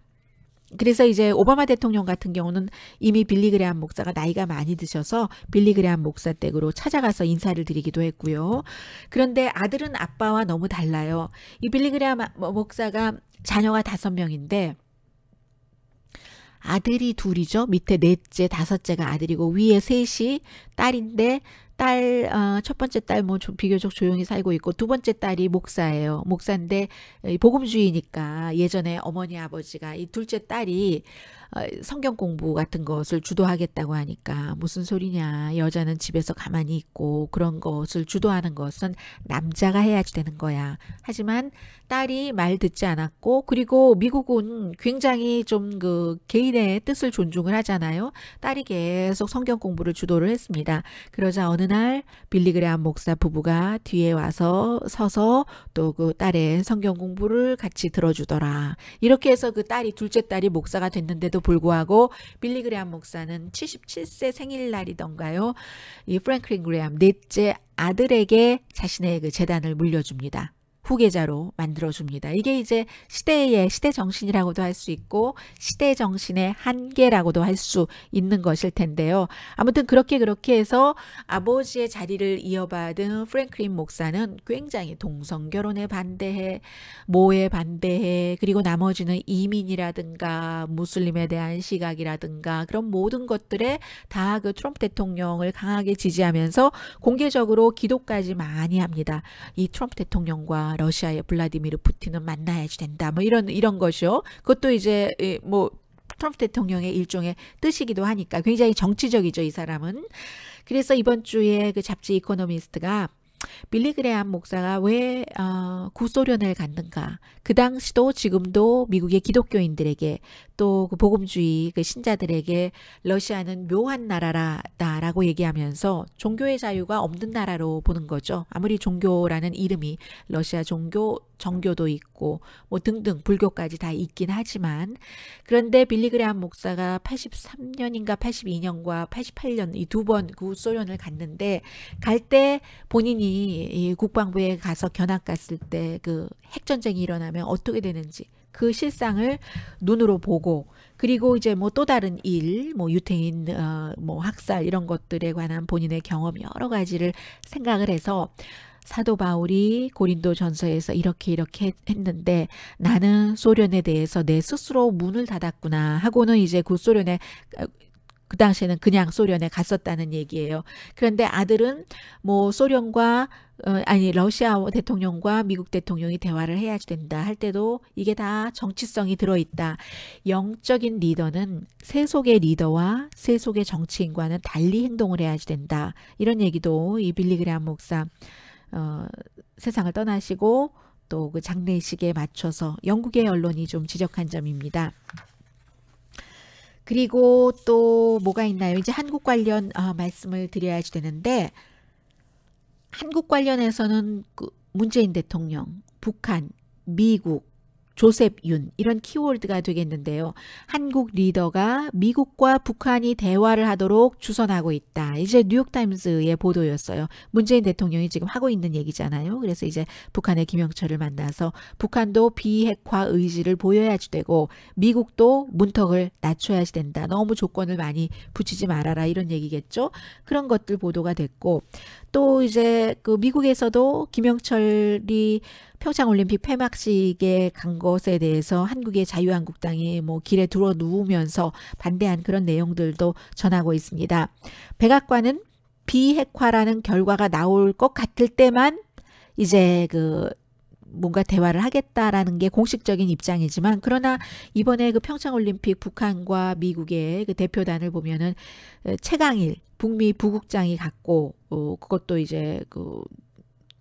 그래서 이제 오바마 대통령 같은 경우는 이미 빌리 그레한 목사가 나이가 많이 드셔서 빌리 그레한 목사 댁으로 찾아가서 인사를 드리기도 했고요. 그런데 아들은 아빠와 너무 달라요. 이 빌리 그레한 아, 뭐 목사가 자녀가 다섯 명인데 아들이 둘이죠. 밑에 넷째, 다섯째가 아들이고 위에 셋이 딸인데 딸, 어, 첫 번째 딸뭐좀 비교적 조용히 살고 있고 두 번째 딸이 목사예요. 목사인데 복음주의니까 예전에 어머니 아버지가 이 둘째 딸이 어, 성경 공부 같은 것을 주도하겠다고 하니까 무슨 소리냐. 여자는 집에서 가만히 있고 그런 것을 주도하는 것은 남자가 해야지 되는 거야. 하지만 딸이 말 듣지 않았고 그리고 미국은 굉장히 좀 그 개인의 뜻을 존중을 하잖아요. 딸이 계속 성경 공부를 주도를 했습니다. 그러자 어느 날 빌리 그레한 목사 부부가 뒤에 와서 서서 또 그 딸의 성경 공부를 같이 들어주더라. 이렇게 해서 그 딸이 둘째 딸이 목사가 됐는데도 불구하고 빌리 그레암 목사는 77세 생일날이던가요. 이 프랭클린 그레암 넷째 아들에게 자신의 그 재단을 물려줍니다. 후계자로 만들어줍니다. 이게 이제 시대의 시대 정신이라고도 할 수 있고 시대 정신의 한계라고도 할 수 있는 것일 텐데요. 아무튼 그렇게 그렇게 해서 아버지의 자리를 이어받은 프랭클린 목사는 굉장히 동성 결혼에 반대해, 모에 반대해, 그리고 나머지는 이민이라든가 무슬림에 대한 시각이라든가 그런 모든 것들에 다 그 트럼프 대통령을 강하게 지지하면서 공개적으로 기도까지 많이 합니다. 이 트럼프 대통령과 러시아의 블라디미르 푸틴은 만나야지 된다. 뭐 이런 이런 것이요. 그것도 이제 뭐 트럼프 대통령의 일종의 뜻이기도 하니까 굉장히 정치적이죠, 이 사람은. 그래서 이번 주에 그 잡지 이코노미스트가 빌리 그레암 목사가 왜 어, 구소련을 갔는가? 그 당시도 지금도 미국의 기독교인들에게 또그 복음주의 그 신자들에게 러시아는 묘한 나라라다라고 얘기하면서 종교의 자유가 없는 나라로 보는 거죠. 아무리 종교라는 이름이 러시아 종교 정교도 있고 뭐 등등 불교까지 다 있긴 하지만 그런데 빌리 그레암 목사가 83년인가 82년과 88년 이 두 번 구소련을 갔는데 갈 때 본인이 이 국방부에 가서 견학 갔을 때 그 핵전쟁이 일어나면 어떻게 되는지 그 실상을 눈으로 보고 그리고 이제 뭐 또 다른 일, 뭐 유태인 어, 뭐 학살 이런 것들에 관한 본인의 경험 여러 가지를 생각을 해서 사도 바울이 고린도 전서에서 이렇게 이렇게 했는데 나는 소련에 대해서 내 스스로 문을 닫았구나 하고는 이제 그소련에 그 당시에는 그냥 소련에 갔었다는 얘기예요. 그런데 아들은 뭐 소련과 어, 아니 러시아 대통령과 미국 대통령이 대화를 해야지 된다 할 때도 이게 다 정치성이 들어있다. 영적인 리더는 세속의 리더와 세속의 정치인과는 달리 행동을 해야지 된다. 이런 얘기도 이 빌리그레한 목사 어, 세상을 떠나시고 또 그 장례식에 맞춰서 영국의 언론이 좀 지적한 점입니다. 그리고 또 뭐가 있나요? 이제 한국 관련 아, 말씀을 드려야지 되는데 한국 관련해서는 그 문재인 대통령, 북한, 미국, 조셉 윤 이런 키워드가 되겠는데요. 한국 리더가 미국과 북한이 대화를 하도록 주선하고 있다. 이제 뉴욕타임스의 보도였어요. 문재인 대통령이 지금 하고 있는 얘기잖아요. 그래서 이제 북한의 김영철을 만나서 북한도 비핵화 의지를 보여야지 되고 미국도 문턱을 낮춰야지 된다. 너무 조건을 많이 붙이지 말아라 이런 얘기겠죠. 그런 것들 보도가 됐고 또 이제 그 미국에서도 김영철이 평창올림픽 폐막식에 간 것에 대해서 한국의 자유한국당이 뭐 길에 들어 누우면서 반대한 그런 내용들도 전하고 있습니다. 백악관은 비핵화라는 결과가 나올 것 같을 때만 이제 그 뭔가 대화를 하겠다라는 게 공식적인 입장이지만 그러나 이번에 그 평창올림픽 북한과 미국의 그 대표단을 보면은 최강일 북미 부국장이 갖고 어, 그것도 이제 그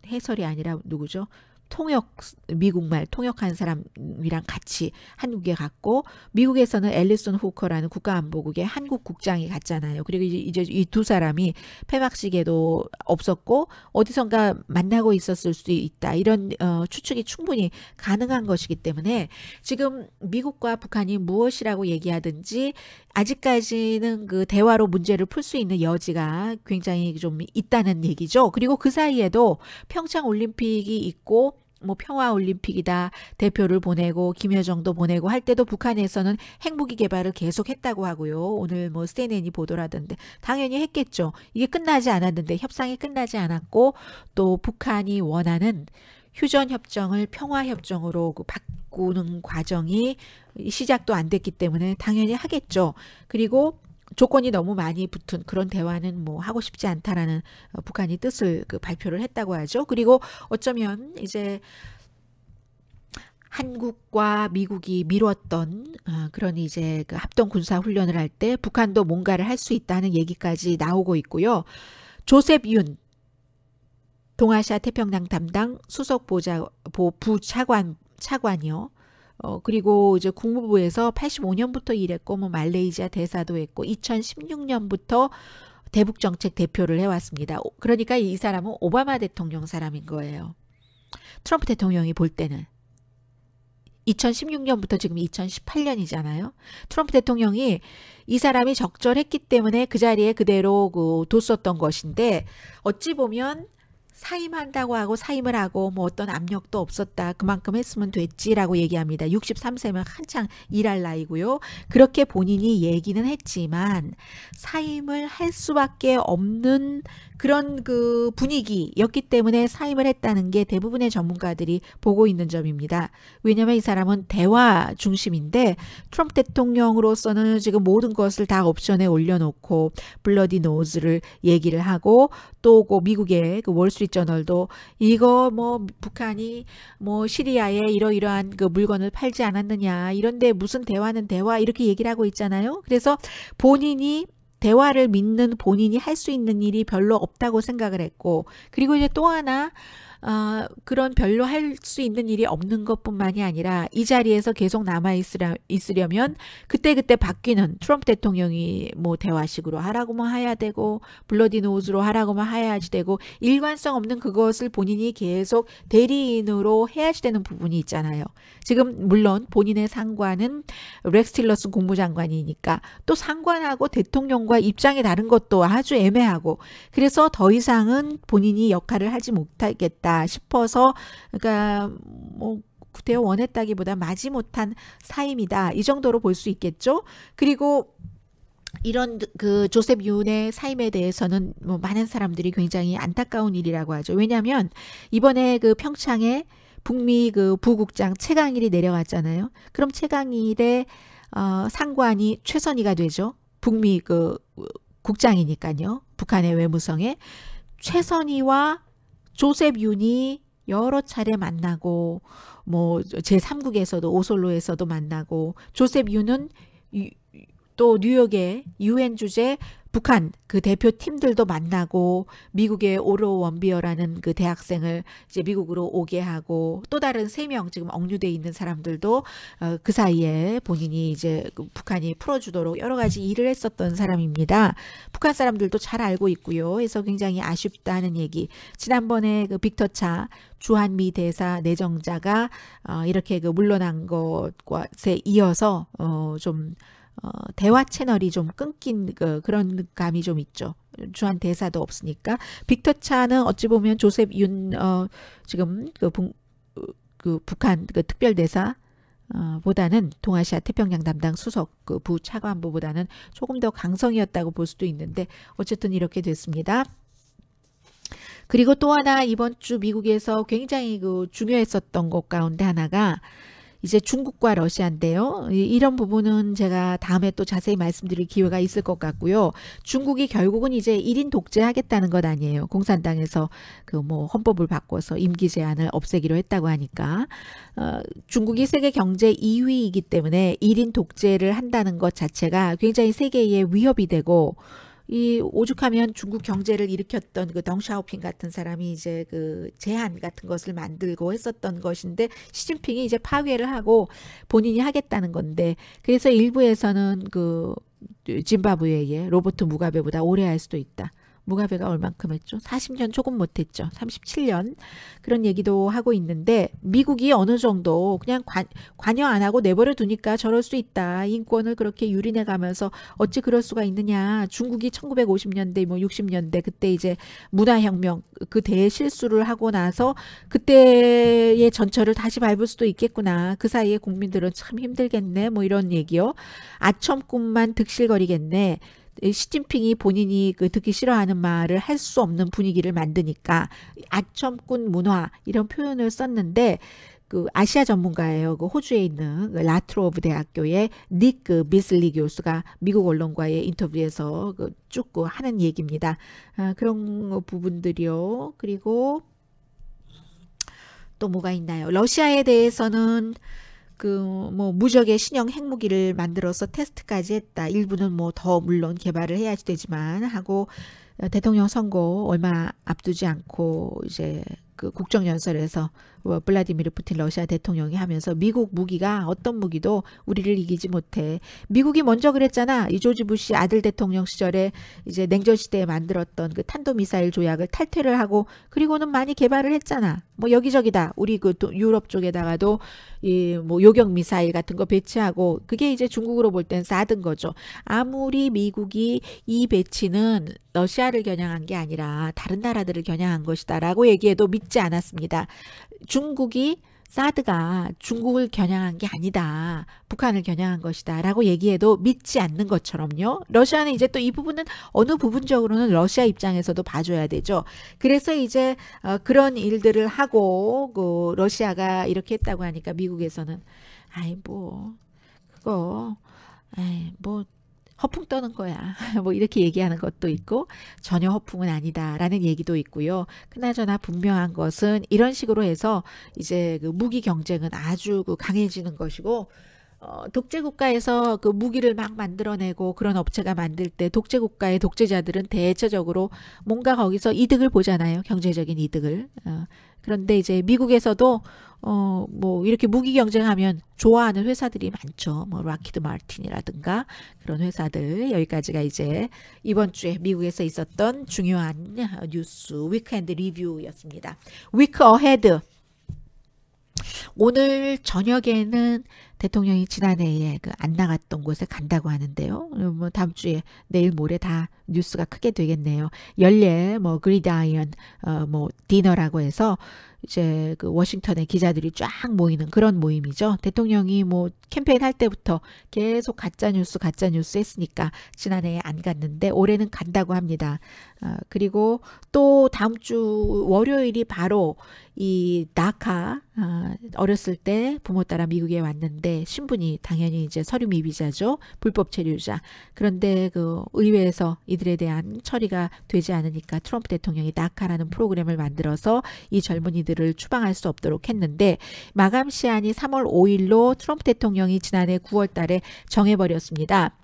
해설이 아니라 누구죠? 통역 미국말 통역한 사람이랑 같이 한국에 갔고 미국에서는 앨리슨 후커라는 국가안보국의 한국 국장이 갔잖아요. 그리고 이제 이 두 사람이 폐막식에도 없었고 어디선가 만나고 있었을 수 있다 이런 어, 추측이 충분히 가능한 것이기 때문에 지금 미국과 북한이 무엇이라고 얘기하든지 아직까지는 그 대화로 문제를 풀 수 있는 여지가 굉장히 좀 있다는 얘기죠. 그리고 그 사이에도 평창 올림픽이 있고 뭐 평화 올림픽이다 대표를 보내고 김여정도 보내고 할 때도 북한에서는 핵무기 개발을 계속했다고 하고요. 오늘 뭐 CNN이 보도라던데 당연히 했겠죠. 이게 끝나지 않았는데 협상이 끝나지 않았고 또 북한이 원하는 휴전 협정을 평화 협정으로 그 바꾸는 과정이 시작도 안 됐기 때문에 당연히 하겠죠. 그리고 조건이 너무 많이 붙은 그런 대화는 뭐 하고 싶지 않다라는 어, 북한이 뜻을 그 발표를 했다고 하죠. 그리고 어쩌면 이제 한국과 미국이 미뤘던 어, 그런 이제 그 합동 군사 훈련을 할 때 북한도 뭔가를 할 수 있다는 얘기까지 나오고 있고요. 조셉 윤 동아시아 태평양 담당 수석 보좌 보 부차관 차관이요. 어, 그리고 이제 국무부에서 85년부터 일했고 뭐 말레이시아 대사도 했고 2016년부터 대북 정책 대표를 해왔습니다. 그러니까 이 사람은 오바마 대통령 사람인 거예요. 트럼프 대통령이 볼 때는 2016년부터 지금 2018년이잖아요. 트럼프 대통령이 이 사람이 적절했기 때문에 그 자리에 그대로 그 뒀었던 것인데 어찌 보면 사임한다고 하고 사임을 하고 뭐 어떤 압력도 없었다. 그만큼 했으면 됐지라고 얘기합니다. 63세면 한창 일할 나이고요. 그렇게 본인이 얘기는 했지만 사임을 할 수밖에 없는 그런 그 분위기였기 때문에 사임을 했다는 게 대부분의 전문가들이 보고 있는 점입니다. 왜냐하면 이 사람은 대화 중심인데 트럼프 대통령으로서는 지금 모든 것을 다 옵션에 올려놓고 블러디 노즈를 얘기를 하고 또그 미국의 그 월스트리트 저널도 이거 뭐 북한이 뭐 시리아에 이러이러한 그 물건을 팔지 않았느냐 이런데 무슨 대화는 대화 이렇게 얘기를 하고 있잖아요. 그래서 본인이 대화를 믿는 본인이 할 수 있는 일이 별로 없다고 생각을 했고 그리고 이제 또 하나 어, 그런 별로 할 수 있는 일이 없는 것뿐만이 아니라 이 자리에서 계속 남아 있으려, 있으려면 그때 그때 바뀌는 트럼프 대통령이 뭐 대화식으로 하라고만 뭐 해야 되고 블러디 노즈로 하라고만 뭐 해야지 되고 일관성 없는 그것을 본인이 계속 대리인으로 해야지 되는 부분이 있잖아요. 지금 물론 본인의 상관은 렉스 틸러스 국무장관이니까 또 상관하고 대통령과 입장이 다른 것도 아주 애매하고 그래서 더 이상은 본인이 역할을 하지 못하겠다. 싶어서 그러니까 뭐 구태여 원했다기보다 마지 못한 사임이다 이 정도로 볼 수 있겠죠. 그리고 이런 그 조셉 윤의 사임에 대해서는 뭐 많은 사람들이 굉장히 안타까운 일이라고 하죠. 왜냐하면 이번에 그 평창에 북미 그 부국장 최강일이 내려왔잖아요. 그럼 최강일의 어, 상관이 최선희가 되죠. 북미 그 국장이니까요. 북한의 외무성에 최선희와 조셉 윤이 여러 차례 만나고 뭐 제3국에서도 오솔로에서도 만나고 조셉 윤은 또 뉴욕의 유엔 주재 북한 그 대표팀들도 만나고 미국의 오로 원비어라는 그 대학생을 이제 미국으로 오게 하고 또 다른 세 명 지금 억류돼 있는 사람들도 어, 그 사이에 본인이 이제 그 북한이 풀어주도록 여러 가지 일을 했었던 사람입니다. 북한 사람들도 잘 알고 있고요. 해서 굉장히 아쉽다는 얘기. 지난번에 그 빅터 차 주한미 대사 내정자가 어, 이렇게 그 물러난 것에 이어서 어, 좀 어, 대화 채널이 좀 끊긴 그, 그런 감이 좀 있죠. 주한 대사도 없으니까 빅터 차는 어찌 보면 조셉 윤 어, 지금 그, 북, 그 북한 그 특별 대사 어, 보다는 동아시아 태평양 담당 수석 그부차관부보다는 조금 더 강성이었다고 볼 수도 있는데 어쨌든 이렇게 됐습니다. 그리고 또 하나 이번 주 미국에서 굉장히 그 중요했었던 것 가운데 하나가 이제 중국과 러시아인데요. 이런 부분은 제가 다음에 또 자세히 말씀드릴 기회가 있을 것 같고요. 중국이 결국은 이제 1인 독재하겠다는 것 아니에요. 공산당에서 그 뭐 헌법을 바꿔서 임기 제한을 없애기로 했다고 하니까 어, 중국이 세계 경제 2위이기 때문에 1인 독재를 한다는 것 자체가 굉장히 세계에 위협이 되고 이 오죽하면 중국 경제를 일으켰던 그 덩샤오핑 같은 사람이 이제 그 제한 같은 것을 만들고 했었던 것인데 시진핑이 이제 파괴를 하고 본인이 하겠다는 건데 그래서 일부에서는 그 짐바브웨의 로버트 무가베보다 오래 할 수도 있다. 무가베가 얼만큼 했죠? 40년 조금 못했죠. 37년 그런 얘기도 하고 있는데 미국이 어느 정도 그냥 관, 관여 안 하고 내버려 두니까 저럴 수 있다. 인권을 그렇게 유린해 가면서 어찌 그럴 수가 있느냐. 중국이 1950년대 뭐 60년대 그때 이제 문화혁명 그대 그 실수를 하고 나서 그때의 전철을 다시 밟을 수도 있겠구나. 그 사이에 국민들은 참 힘들겠네. 뭐 이런 얘기요. 아첨 꿈만 득실거리겠네. 시진핑이 본인이 그 듣기 싫어하는 말을 할 수 없는 분위기를 만드니까 아첨꾼 문화 이런 표현을 썼는데 그 아시아 전문가예요. 그 호주에 있는 그 라트로브 대학교의 니크 비슬리 그 교수가 미국 언론과의 인터뷰에서 그쭉 그 하는 얘기입니다. 아, 그런 부분들이요. 그리고 또 뭐가 있나요? 러시아에 대해서는 그뭐 무적의 신형 핵무기를 만들어서 테스트까지 했다. 일부는 뭐 더 물론 개발을 해야지 되지만 하고 어, 대통령 선거 얼마 앞두지 않고 이제 그 국정연설에서 어, 블라디미르 푸틴 러시아 대통령이 하면서 미국 무기가 어떤 무기도 우리를 이기지 못해. 미국이 먼저 그랬잖아. 이 조지 부시 아들 대통령 시절에 이제 냉전 시대에 만들었던 그 탄도 미사일 조약을 탈퇴를 하고 그리고는 많이 개발을 했잖아. 뭐 여기저기다 우리 그 유럽 쪽에다가도 이 뭐 요격 미사일 같은 거 배치하고 그게 이제 중국으로 볼 땐 싸든 거죠. 아무리 미국이 이 배치는 러시아를 겨냥한 게 아니라 다른 나라들을 겨냥한 것이다라고 얘기해도 믿지 않았습니다. 중국이 사드가 중국을 겨냥한 게 아니다. 북한을 겨냥한 것이다. 라고 얘기해도 믿지 않는 것처럼요. 러시아는 이제 또 이 부분은 어느 부분적으로는 러시아 입장에서도 봐줘야 되죠. 그래서 이제 어, 그런 일들을 하고 그 러시아가 이렇게 했다고 하니까 미국에서는 아이 뭐 그거 에이 뭐 허풍 떠는 거야. *laughs* 뭐 이렇게 얘기하는 것도 있고 전혀 허풍은 아니다라는 얘기도 있고요. 그나저나 분명한 것은 이런 식으로 해서 이제 그 무기 경쟁은 아주 그 강해지는 것이고 어, 독재 국가에서 그 무기를 막 만들어내고 그런 업체가 만들 때 독재 국가의 독재자들은 대체적으로 뭔가 거기서 이득을 보잖아요. 경제적인 이득을. 어, 그런데 이제 미국에서도 어, 뭐 이렇게 무기 경쟁하면 좋아하는 회사들이 많죠. 뭐락키드 마틴이라든가 그런 회사들 여기까지가 이제 이번 주에 미국에서 있었던 중요한 뉴스 위크엔드 리뷰였습니다. 위크 어헤드 오늘 저녁에는 대통령이 지난해에 그안 나갔던 곳에 간다고 하는데요. 뭐 다음 주에 내일 모레 다 뉴스가 크게 되겠네요. 연례 뭐 그리드 아이언 어뭐 디너라고 해서 이제 그 워싱턴의 기자들이 쫙 모이는 그런 모임이죠. 대통령이 뭐 캠페인 할 때부터 계속 가짜 뉴스 가짜 뉴스 했으니까 지난해에 안 갔는데 올해는 간다고 합니다. 아, 그리고 또 다음 주 월요일이 바로 이 나카 아, 어, 어렸을 때 부모 따라 미국에 왔는데 신분이 당연히 이제 서류 미비자죠. 불법 체류자. 그런데 그 의회에서 이들에 대한 처리가 되지 않으니까 트럼프 대통령이 나카라는 프로그램을 만들어서 이 젊은이들 내용들을 추방할 수 없도록 했는데 마감 시한이 3월 5일로 트럼프 대통령이 지난해 9월 달에 정해버렸습니다.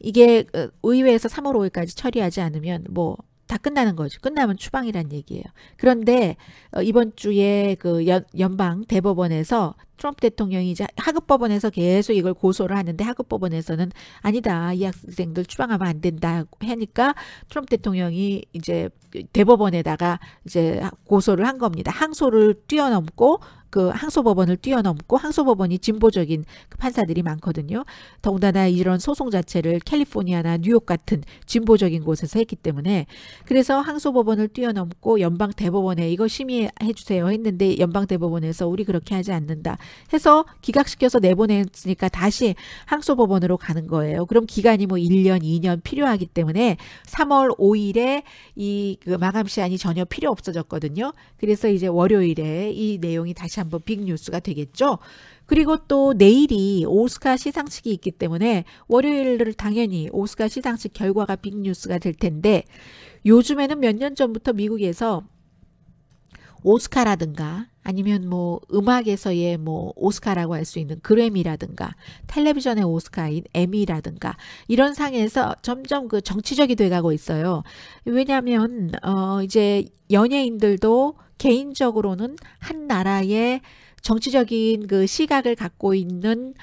이게 어, 의회에서 3월 5일까지 처리하지 않으면 뭐다 끝나는 거죠. 끝나면 추방이란 얘기예요. 그런데 어, 이번 주에 그 연, 연방 대법원에서 트럼프 대통령이 이제 하급법원에서 계속 이걸 고소를 하는데 하급법원에서는 아니다 이 학생들 추방하면 안 된다 하니까 트럼프 대통령이 이제 대법원에다가 이제 고소를 한 겁니다. 항소를 뛰어넘고 그 항소법원을 뛰어넘고 항소법원이 진보적인 그 판사들이 많거든요. 더군다나 이런 소송 자체를 캘리포니아나 뉴욕 같은 진보적인 곳에서 했기 때문에 그래서 항소법원을 뛰어넘고 연방 대법원에 이거 심의해 주세요 했는데 연방 대법원에서 우리 그렇게 하지 않는다 해서 기각시켜서 내보냈으니까 다시 항소법원으로 가는 거예요. 그럼 기간이 뭐 1년, 2년 필요하기 때문에 3월 5일에 이 그 마감 시한이 전혀 필요 없어졌거든요. 그래서 이제 월요일에 이 내용이 다시 한번 빅뉴스가 되겠죠. 그리고 또 내일이 오스카 시상식이 있기 때문에 월요일을 당연히 오스카 시상식 결과가 빅뉴스가 될 텐데 요즘에는 몇 년 전부터 미국에서 오스카라든가 아니면 뭐 음악에서의 뭐 오스카라고 할 수 있는 그래미라든가 텔레비전의 오스카인 에미라든가 이런 상에서 점점 그 정치적이 돼가고 있어요. 왜냐하면 어 이제 연예인들도 개인적으로는 한 나라의 정치적인 그 시각을 갖고 있는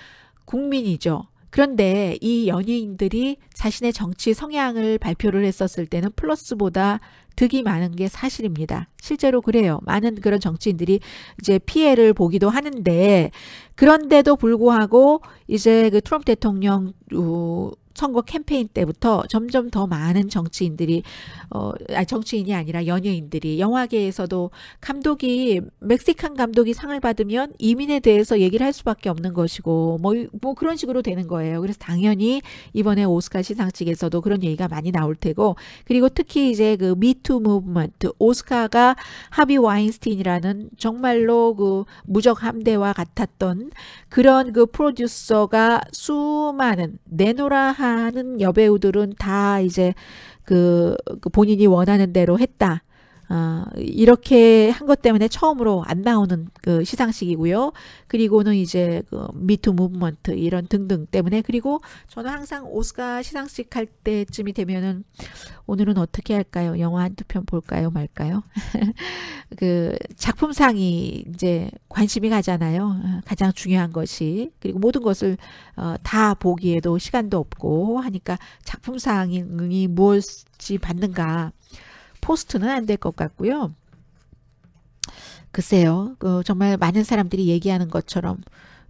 국민이죠. 그런데 이 연예인들이 자신의 정치 성향을 발표를 했었을 때는 플러스보다 득이 많은 게 사실입니다. 실제로 그래요. 많은 그런 정치인들이 이제 피해를 보기도 하는데 그런데도 불구하고 이제 그 트럼프 대통령 어, 선거 캠페인 때부터 점점 더 많은 정치인들이 어 아니 정치인이 아니라 연예인들이 영화계에서도 감독이 멕시칸 감독이 상을 받으면 이민에 대해서 얘기를 할 수밖에 없는 것이고 뭐, 뭐 그런 식으로 되는 거예요. 그래서 당연히 이번에 오스카 시상식에서도 그런 얘기가 많이 나올 테고 그리고 특히 이제 그 미투 무브먼트 오스카가 하비 와인스틴이라는 정말로 그 무적 함대와 같았던 그런 그 프로듀서가 수많은 내노라 하는 여배우들은 다 이제 그, 그 본인이 원하는 대로 했다. 어, 이렇게 한 것 때문에 처음으로 안 나오는 그 시상식이고요. 그리고는 이제 그 미투 무브먼트 이런 등등 때문에 그리고 저는 항상 오스카 시상식 할 때쯤이 되면은 오늘은 어떻게 할까요? 영화 한 두 편 볼까요? 말까요? *laughs* 그 작품상이 이제 관심이 가잖아요. 어, 가장 중요한 것이 그리고 모든 것을 어, 다 보기에도 시간도 없고 하니까 작품상이 무엇이 받는가 포스트는 안 될 것 같고요. 글쎄요. 그 정말 많은 사람들이 얘기하는 것처럼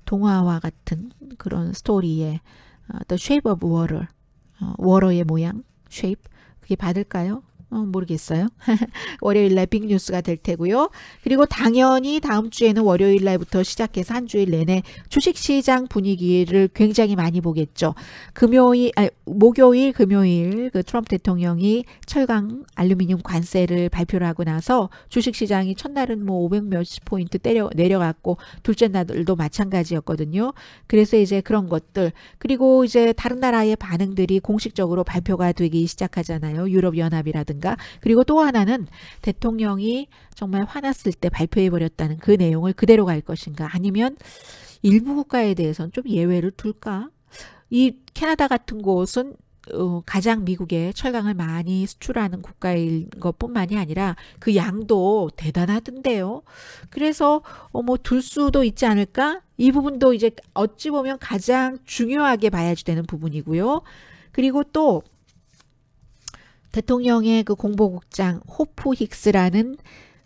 동화와 같은 그런 스토리에 어, The Shape of Water, 어, 워러의 모양, shape, 그게 받을까요? 어, 모르겠어요. *laughs* 월요일 날 빅뉴스가 될 테고요. 그리고 당연히 다음 주에는 월요일 날부터 시작해서 한 주일 내내 주식시장 분위기를 굉장히 많이 보겠죠. 금요일, 아니, 목요일, 금요일 그 트럼프 대통령이 철강 알루미늄 관세를 발표를 하고 나서 주식시장이 첫날은 뭐 500 몇십 포인트 때려, 내려갔고 둘째 날도 마찬가지였거든요. 그래서 이제 그런 것들 그리고 이제 다른 나라의 반응들이 공식적으로 발표가 되기 시작하잖아요. 유럽연합이라든가 것인가? 그리고 또 하나는 대통령이 정말 화났을 때 발표해버렸다는 그 내용을 그대로 갈 것인가? 아니면 일부 국가에 대해서는 좀 예외를 둘까? 이 캐나다 같은 곳은 어, 가장 미국에 철강을 많이 수출하는 국가인 것뿐만이 아니라 그 양도 대단하던데요. 그래서 어, 뭐 둘 수도 있지 않을까? 이 부분도 이제 어찌 보면 가장 중요하게 봐야지 되는 부분이고요. 그리고 또 대통령의 그 공보국장 호프 힉스라는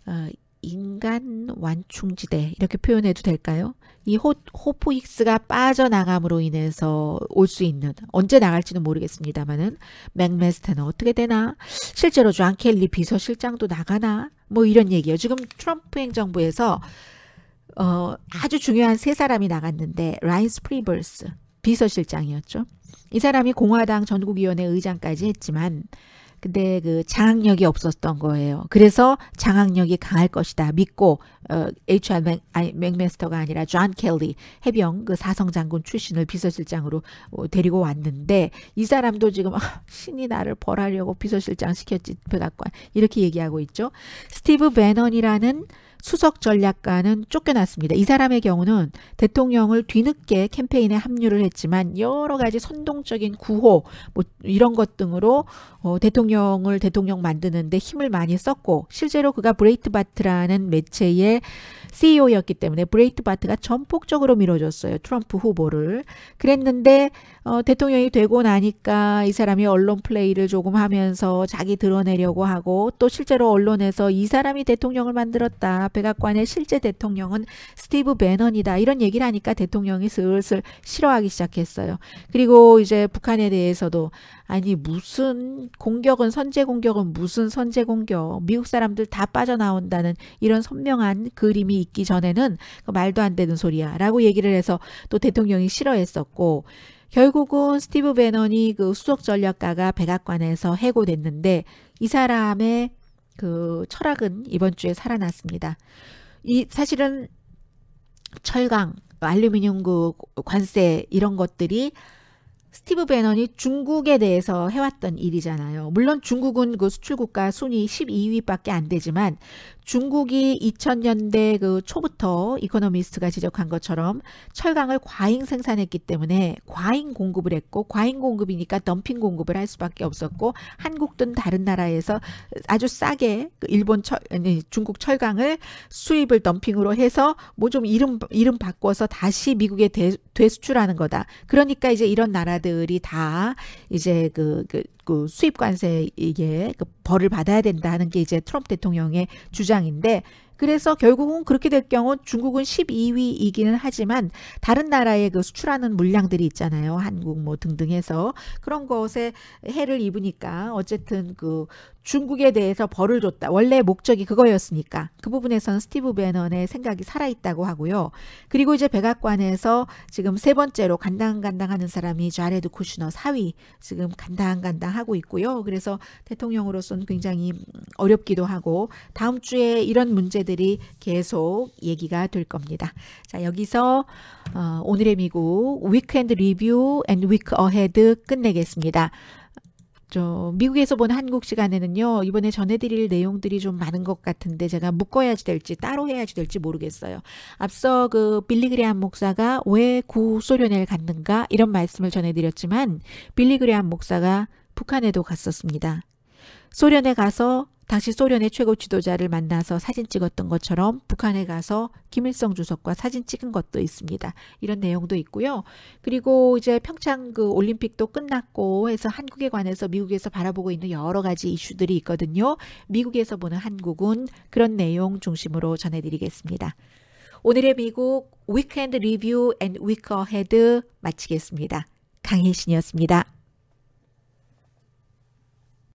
어, 인간 완충지대 이렇게 표현해도 될까요? 이 호, 호프 힉스가 빠져나감으로 인해서 올 수 있는 언제 나갈지는 모르겠습니다만은 맥메스터는 어떻게 되나 실제로 존 켈리 비서실장도 나가나 뭐 이런 얘기예요. 지금 트럼프 행정부에서 어, 아주 중요한 세 사람이 나갔는데 라인스 프리벌스 비서실장이었죠. 이 사람이 공화당 전국위원회 의장까지 했지만 근데 그 장악력이 없었던 거예요. 그래서 장악력이 강할 것이다 믿고 어, H.R. 맥, 아니, 맥메스터가 아니라 존 켈리 해병 그 사성 장군 출신을 비서실장으로 어, 데리고 왔는데 이 사람도 지금 아, 신이 나를 벌하려고 비서실장 시켰지 갖고 그 이렇게 얘기하고 있죠. 스티브 베넌이라는 수석 전략가는 쫓겨났습니다. 이 사람의 경우는 대통령을 뒤늦게 캠페인에 합류를 했지만 여러 가지 선동적인 구호 뭐 이런 것 등으로 어, 대통령을 대통령 만드는데 힘을 많이 썼고 실제로 그가 브레이트바트라는 매체에 CEO였기 때문에 브레이트바트가 전폭적으로 밀어줬어요. 트럼프 후보를. 그랬는데 어, 대통령이 되고 나니까 이 사람이 언론 플레이를 조금 하면서 자기 드러내려고 하고 또 실제로 언론에서 이 사람이 대통령을 만들었다. 백악관의 실제 대통령은 스티브 배넌이다. 이런 얘기를 하니까 대통령이 슬슬 싫어하기 시작했어요. 그리고 이제 북한에 대해서도 아니 무슨 공격은 선제 공격은 무슨 선제 공격 미국 사람들 다 빠져나온다는 이런 선명한 그림이 있기 전에는 그 말도 안 되는 소리야 라고 얘기를 해서 또 대통령이 싫어했었고 결국은 스티브 베넌이 그 수석 전략가가 백악관에서 해고됐는데 이 사람의 그 철학은 이번 주에 살아났습니다. 이 사실은 철강, 알루미늄 그 관세 이런 것들이 스티브 배넌이 중국에 대해서 해왔던 일이잖아요. 물론 중국은 그 수출국가 순위 12위밖에 안 되지만 중국이 2000년대 그 초부터 이코노미스트가 지적한 것처럼 철강을 과잉 생산했기 때문에 과잉 공급을 했고 과잉 공급이니까 덤핑 공급을 할 수밖에 없었고 한국 등 다른 나라에서 아주 싸게 그 일본 철 아니, 중국 철강을 수입을 덤핑으로 해서 뭐 좀 이름 이름 바꿔서 다시 미국에 대, 되수출하는 거다. 그러니까 이제 이런 나라들이 다 이제 그, 그, 그 수입 관세 이게 그 벌을 받아야 된다는 게 이제 트럼프 대통령의 주장인데 그래서 결국은 그렇게 될 경우 중국은 12위이기는 하지만 다른 나라의 그 수출하는 물량들이 있잖아요. 한국 뭐 등등 해서 그런 것에 해를 입으니까 어쨌든 그 중국에 대해서 벌을 줬다. 원래 목적이 그거였으니까 그 부분에선 스티브 베넌의 생각이 살아있다고 하고요. 그리고 이제 백악관에서 지금 세 번째로 간당간당하는 사람이 좌레드 쿠슈너 4위 지금 간당간당 하고 있고요. 그래서 대통령으로서는 굉장히 어렵기도 하고 다음 주에 이런 문제들 내용들이 계속 얘기가 될 겁니다. 자, 여기서 어, 오늘의 미국 위크엔드 리뷰 앤 위크 어헤드 끝내겠습니다. 저 미국에서 본 한국 시간에는요 이번에 전해드릴 내용들이 좀 많은 것 같은데 제가 묶어야지 될지 따로 해야지 될지 모르겠어요. 앞서 그 빌리그레한 목사가 왜 구소련을 갔는가 이런 말씀을 전해드렸지만 빌리그레한 목사가 북한에도 갔었습니다. 소련에 가서 당시 소련의 최고 지도자를 만나서 사진 찍었던 것처럼 북한에 가서 김일성 주석과 사진 찍은 것도 있습니다. 이런 내용도 있고요. 그리고 이제 평창 그 올림픽도 끝났고 해서 한국에 관해서 미국에서 바라보고 있는 여러 가지 이슈들이 있거든요. 미국에서 보는 한국은 그런 내용 중심으로 전해드리겠습니다. 오늘의 미국 위켄드 크 리뷰 앤 위커 헤드 마치겠습니다. 강혜신이었습니다.